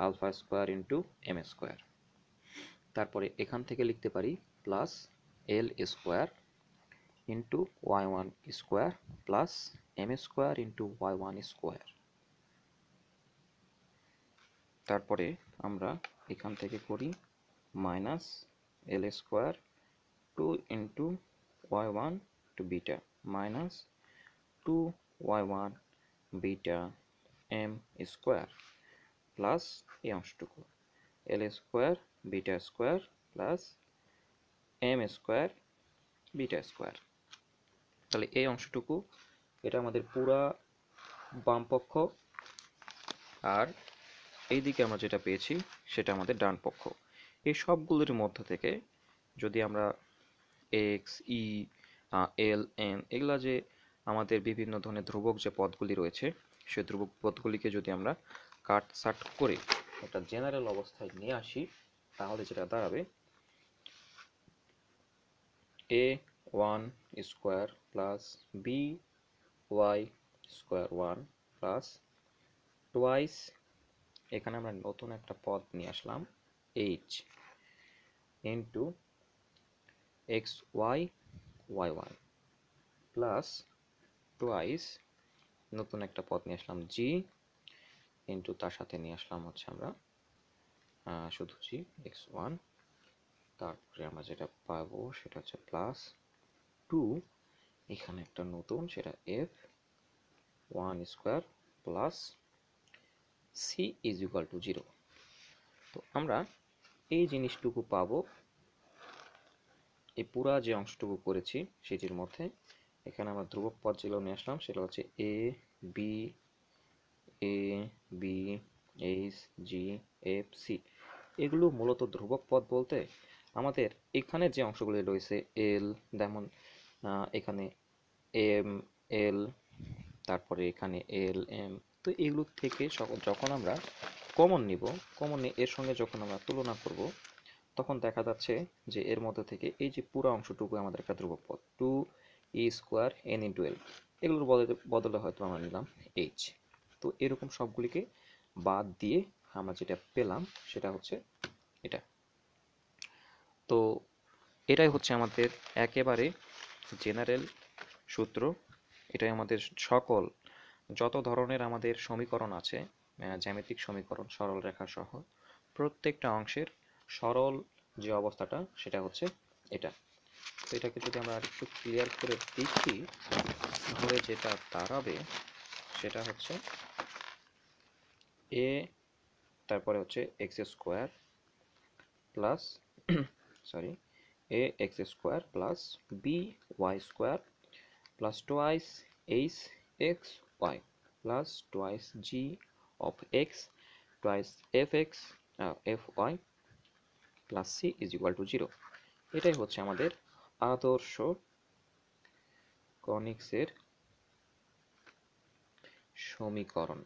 alpha square into m square তারপরে এখান থেকে লিখতে পারি plus l square into y one square plus m square into y one square তারপরে আমরা এখান থেকে করি minus l square two into y one two beta minus two y one beta m square plus এই অংশটুকু l square beta square plus m square beta square তাহলে এই অংশটুকু এটা আমাদের পুরা বামপক্ষ আর এইদিকে আমরা যেটা পেয়েছি সেটা আমাদের ডান পক্ষ এই সবগুলোর মধ্য থেকে যদি আমরা এক্স ই এল এন এগুলা যে আমাদের বিভিন্ন ধরনের ধ্রুবক যে পদগুলি রয়েছে সে ধ্রুবক পদগুলিকে যদি আমরা কাট সাট করে একটা জেনারেল অবস্থায় নিয়ে আসি তাহলে যেটা দাঁড়াবে a one square plus B y square one plus twice এখানে আমরা নতুন একটা পদ নিয়ে আসলাম h into x y y y plus twice নতুন একটা পদ নিয়ে আসলাম জি ইন্টু তার সাথে নিয়ে আসলাম হচ্ছে আমরা শুধু জি এক্স ওয়ান তারপরে আমরা যেটা পাবো সেটা হচ্ছে প্লাস টু এখানে একটা নতুন সেটা f one square plus C is equal to zero তো আমরা এই জিনিসটুকু পাব এই পুরা যে অংশটুকু করেছি সেটির মধ্যে এখানে আমরা ধ্রুবক পদ যেগুলো নিয়ে আসলাম সেটা হচ্ছে a b a b h g f c এগুলো মূলত ধ্রুবক পদ বলতে আমাদের এখানে যে অংশগুলি রয়েছে এল যেমন এখানে এম এল তারপরে এখানে এল এম তো এগুলো থেকে যখন আমরা কমন নিব কমন নিয়ে এর সঙ্গে যখন আমরা তুলনা করব তখন দেখা যাচ্ছে যে এর মধ্যে থেকে এই যে পুরো অংশটুকু আমাদের একটা ধ্রুবক পদ two e square n in twelve এগুলোর বদলে বদলে হয়তো আমরা নিলাম এইচ তো এরকম সবগুলিকে বাদ দিয়ে আমরা যেটা পেলাম সেটা হচ্ছে এটা তো এটাই হচ্ছে আমাদের একেবারে জেনারেল সূত্র এটাই আমাদের সকল যত ধরনের আমাদের সমীকরণ আছে জ্যামিতিক সমীকরণ সরল রেখা সহ প্রত্যেকটা অংশের সরল যে অবস্থাটা সেটা হচ্ছে এটা তো এটাকে যদি আমরা একটু ক্লিয়ার করে দেখি তাহলে যেটা দাঁড়াবে সেটা হচ্ছে এ তারপরে হচ্ছে x square plus sorry a x square plus B y square plus twice h x y plus twice g of x twice fx uh, fy plus c is equal to 0 এটাই হচ্ছে আমাদের আদর্শ কনিক্সের সমীকরণ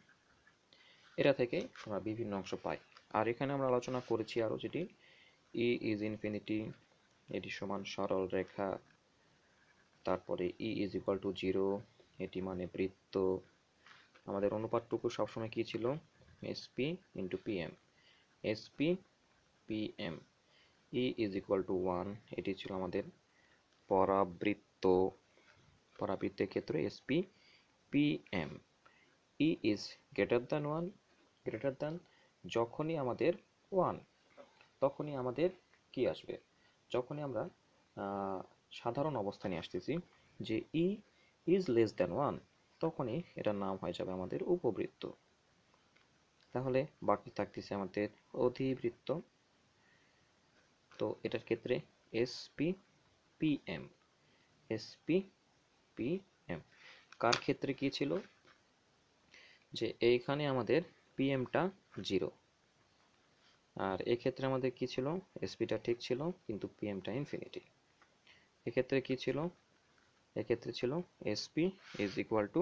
এটা থেকে আমরা বিভিন্ন অংশ পাই আর এখানে আমরা আলোচনা করেছি আরও যেটি ই ইজ ইনফিনিটি এটি সমান সরল রেখা তারপরে e is equal to zero এটি মানে বৃত্ত আমাদের অনুপাতটুকু সবসময় কী ছিল SP into PM SP PM e is equal to one এটি ছিল আমাদের পরাবৃত্ত পরাবৃত্তের ক্ষেত্রে SP PM e is greater than one greater than যখনই আমাদের ওয়ান তখনই আমাদের কি আসবে যখনই আমরা সাধারণ অবস্থানে আসতেছি যে e e is less than one তখনই এটার নাম হয়ে যাবে আমাদের উপবৃত্ত তাহলে বাকি থাকতেছে আমাদের অধিবৃত্ত তো এটার ক্ষেত্রে এসপি পিএম এসপি পিএম কার ক্ষেত্রে কি ছিল যে এইখানে আমাদের পিএমটা জিরো আর এক্ষেত্রে আমাদের কি ছিল এসপিটা ঠিক ছিল কিন্তু পিএমটা ইনফিনিটি এক্ষেত্রে কি ছিল এক্ষেত্রে ছিল SP is equal to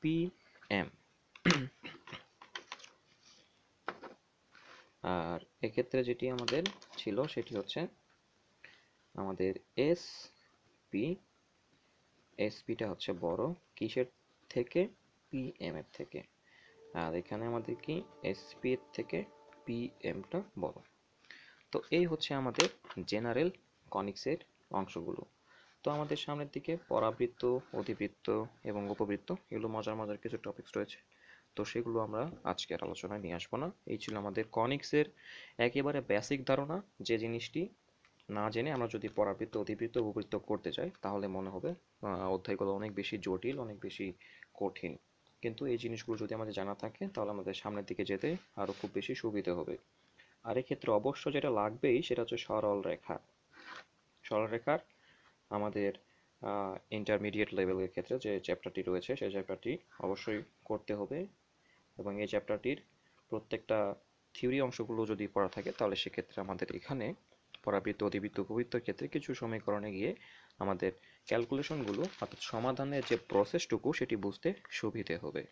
P M আর এক্ষেত্রে যেটি আমাদের ছিল সেটি হচ্ছে আমাদের এস পি এসপিটা হচ্ছে বড় কিসের থেকে পি এম এর থেকে আর এখানে আমাদের কি এসপি এর থেকে পি এমটা বড় তো এই হচ্ছে আমাদের জেনারেল কনিক্সের অংশগুলো তো আমাদের সামনের দিকে পরাবৃত্ত অধিবৃত্ত এবং উপবৃত্ত এগুলো মজার মজার কিছু টপিকস রয়েছে তো সেগুলো আমরা আজকে আর আলোচনায় নিয়ে আসবো না এই ছিল আমাদের কনিক্সের একেবারে বেসিক ধারণা যে জিনিসটি না জেনে আমরা যদি পরাবৃত্ত অতিবৃত্ত উপবৃত্ত করতে চাই তাহলে মনে হবে অধ্যায়গুলো অনেক বেশি জটিল অনেক বেশি কঠিন কিন্তু এই জিনিসগুলো যদি আমাদের জানা থাকে তাহলে আমাদের সামনের দিকে যেতে আরও খুব বেশি সুবিধা হবে আর এক্ষেত্রে অবশ্য যেটা লাগবেই সেটা হচ্ছে সরল রেখা সরল রেখার আমাদের ইন্টারমিডিয়েট লেভেলের ক্ষেত্রে যে চ্যাপ্টারটি রয়েছে সেই চ্যাপ্টারটি অবশ্যই করতে হবে এবং এই চ্যাপ্টারটির প্রত্যেকটা থিওরি অংশগুলো যদি পড়া থাকে তাহলে সেক্ষেত্রে আমাদের এখানে পরাবৃত্ত অতিবৃত্ত উপবৃত্তর ক্ষেত্রে কিছু সমীকরণে গিয়ে আমাদের ক্যালকুলেশনগুলো অর্থাৎ সমাধানের যে প্রসেসটুকু সেটি বুঝতে সুবিধে হবে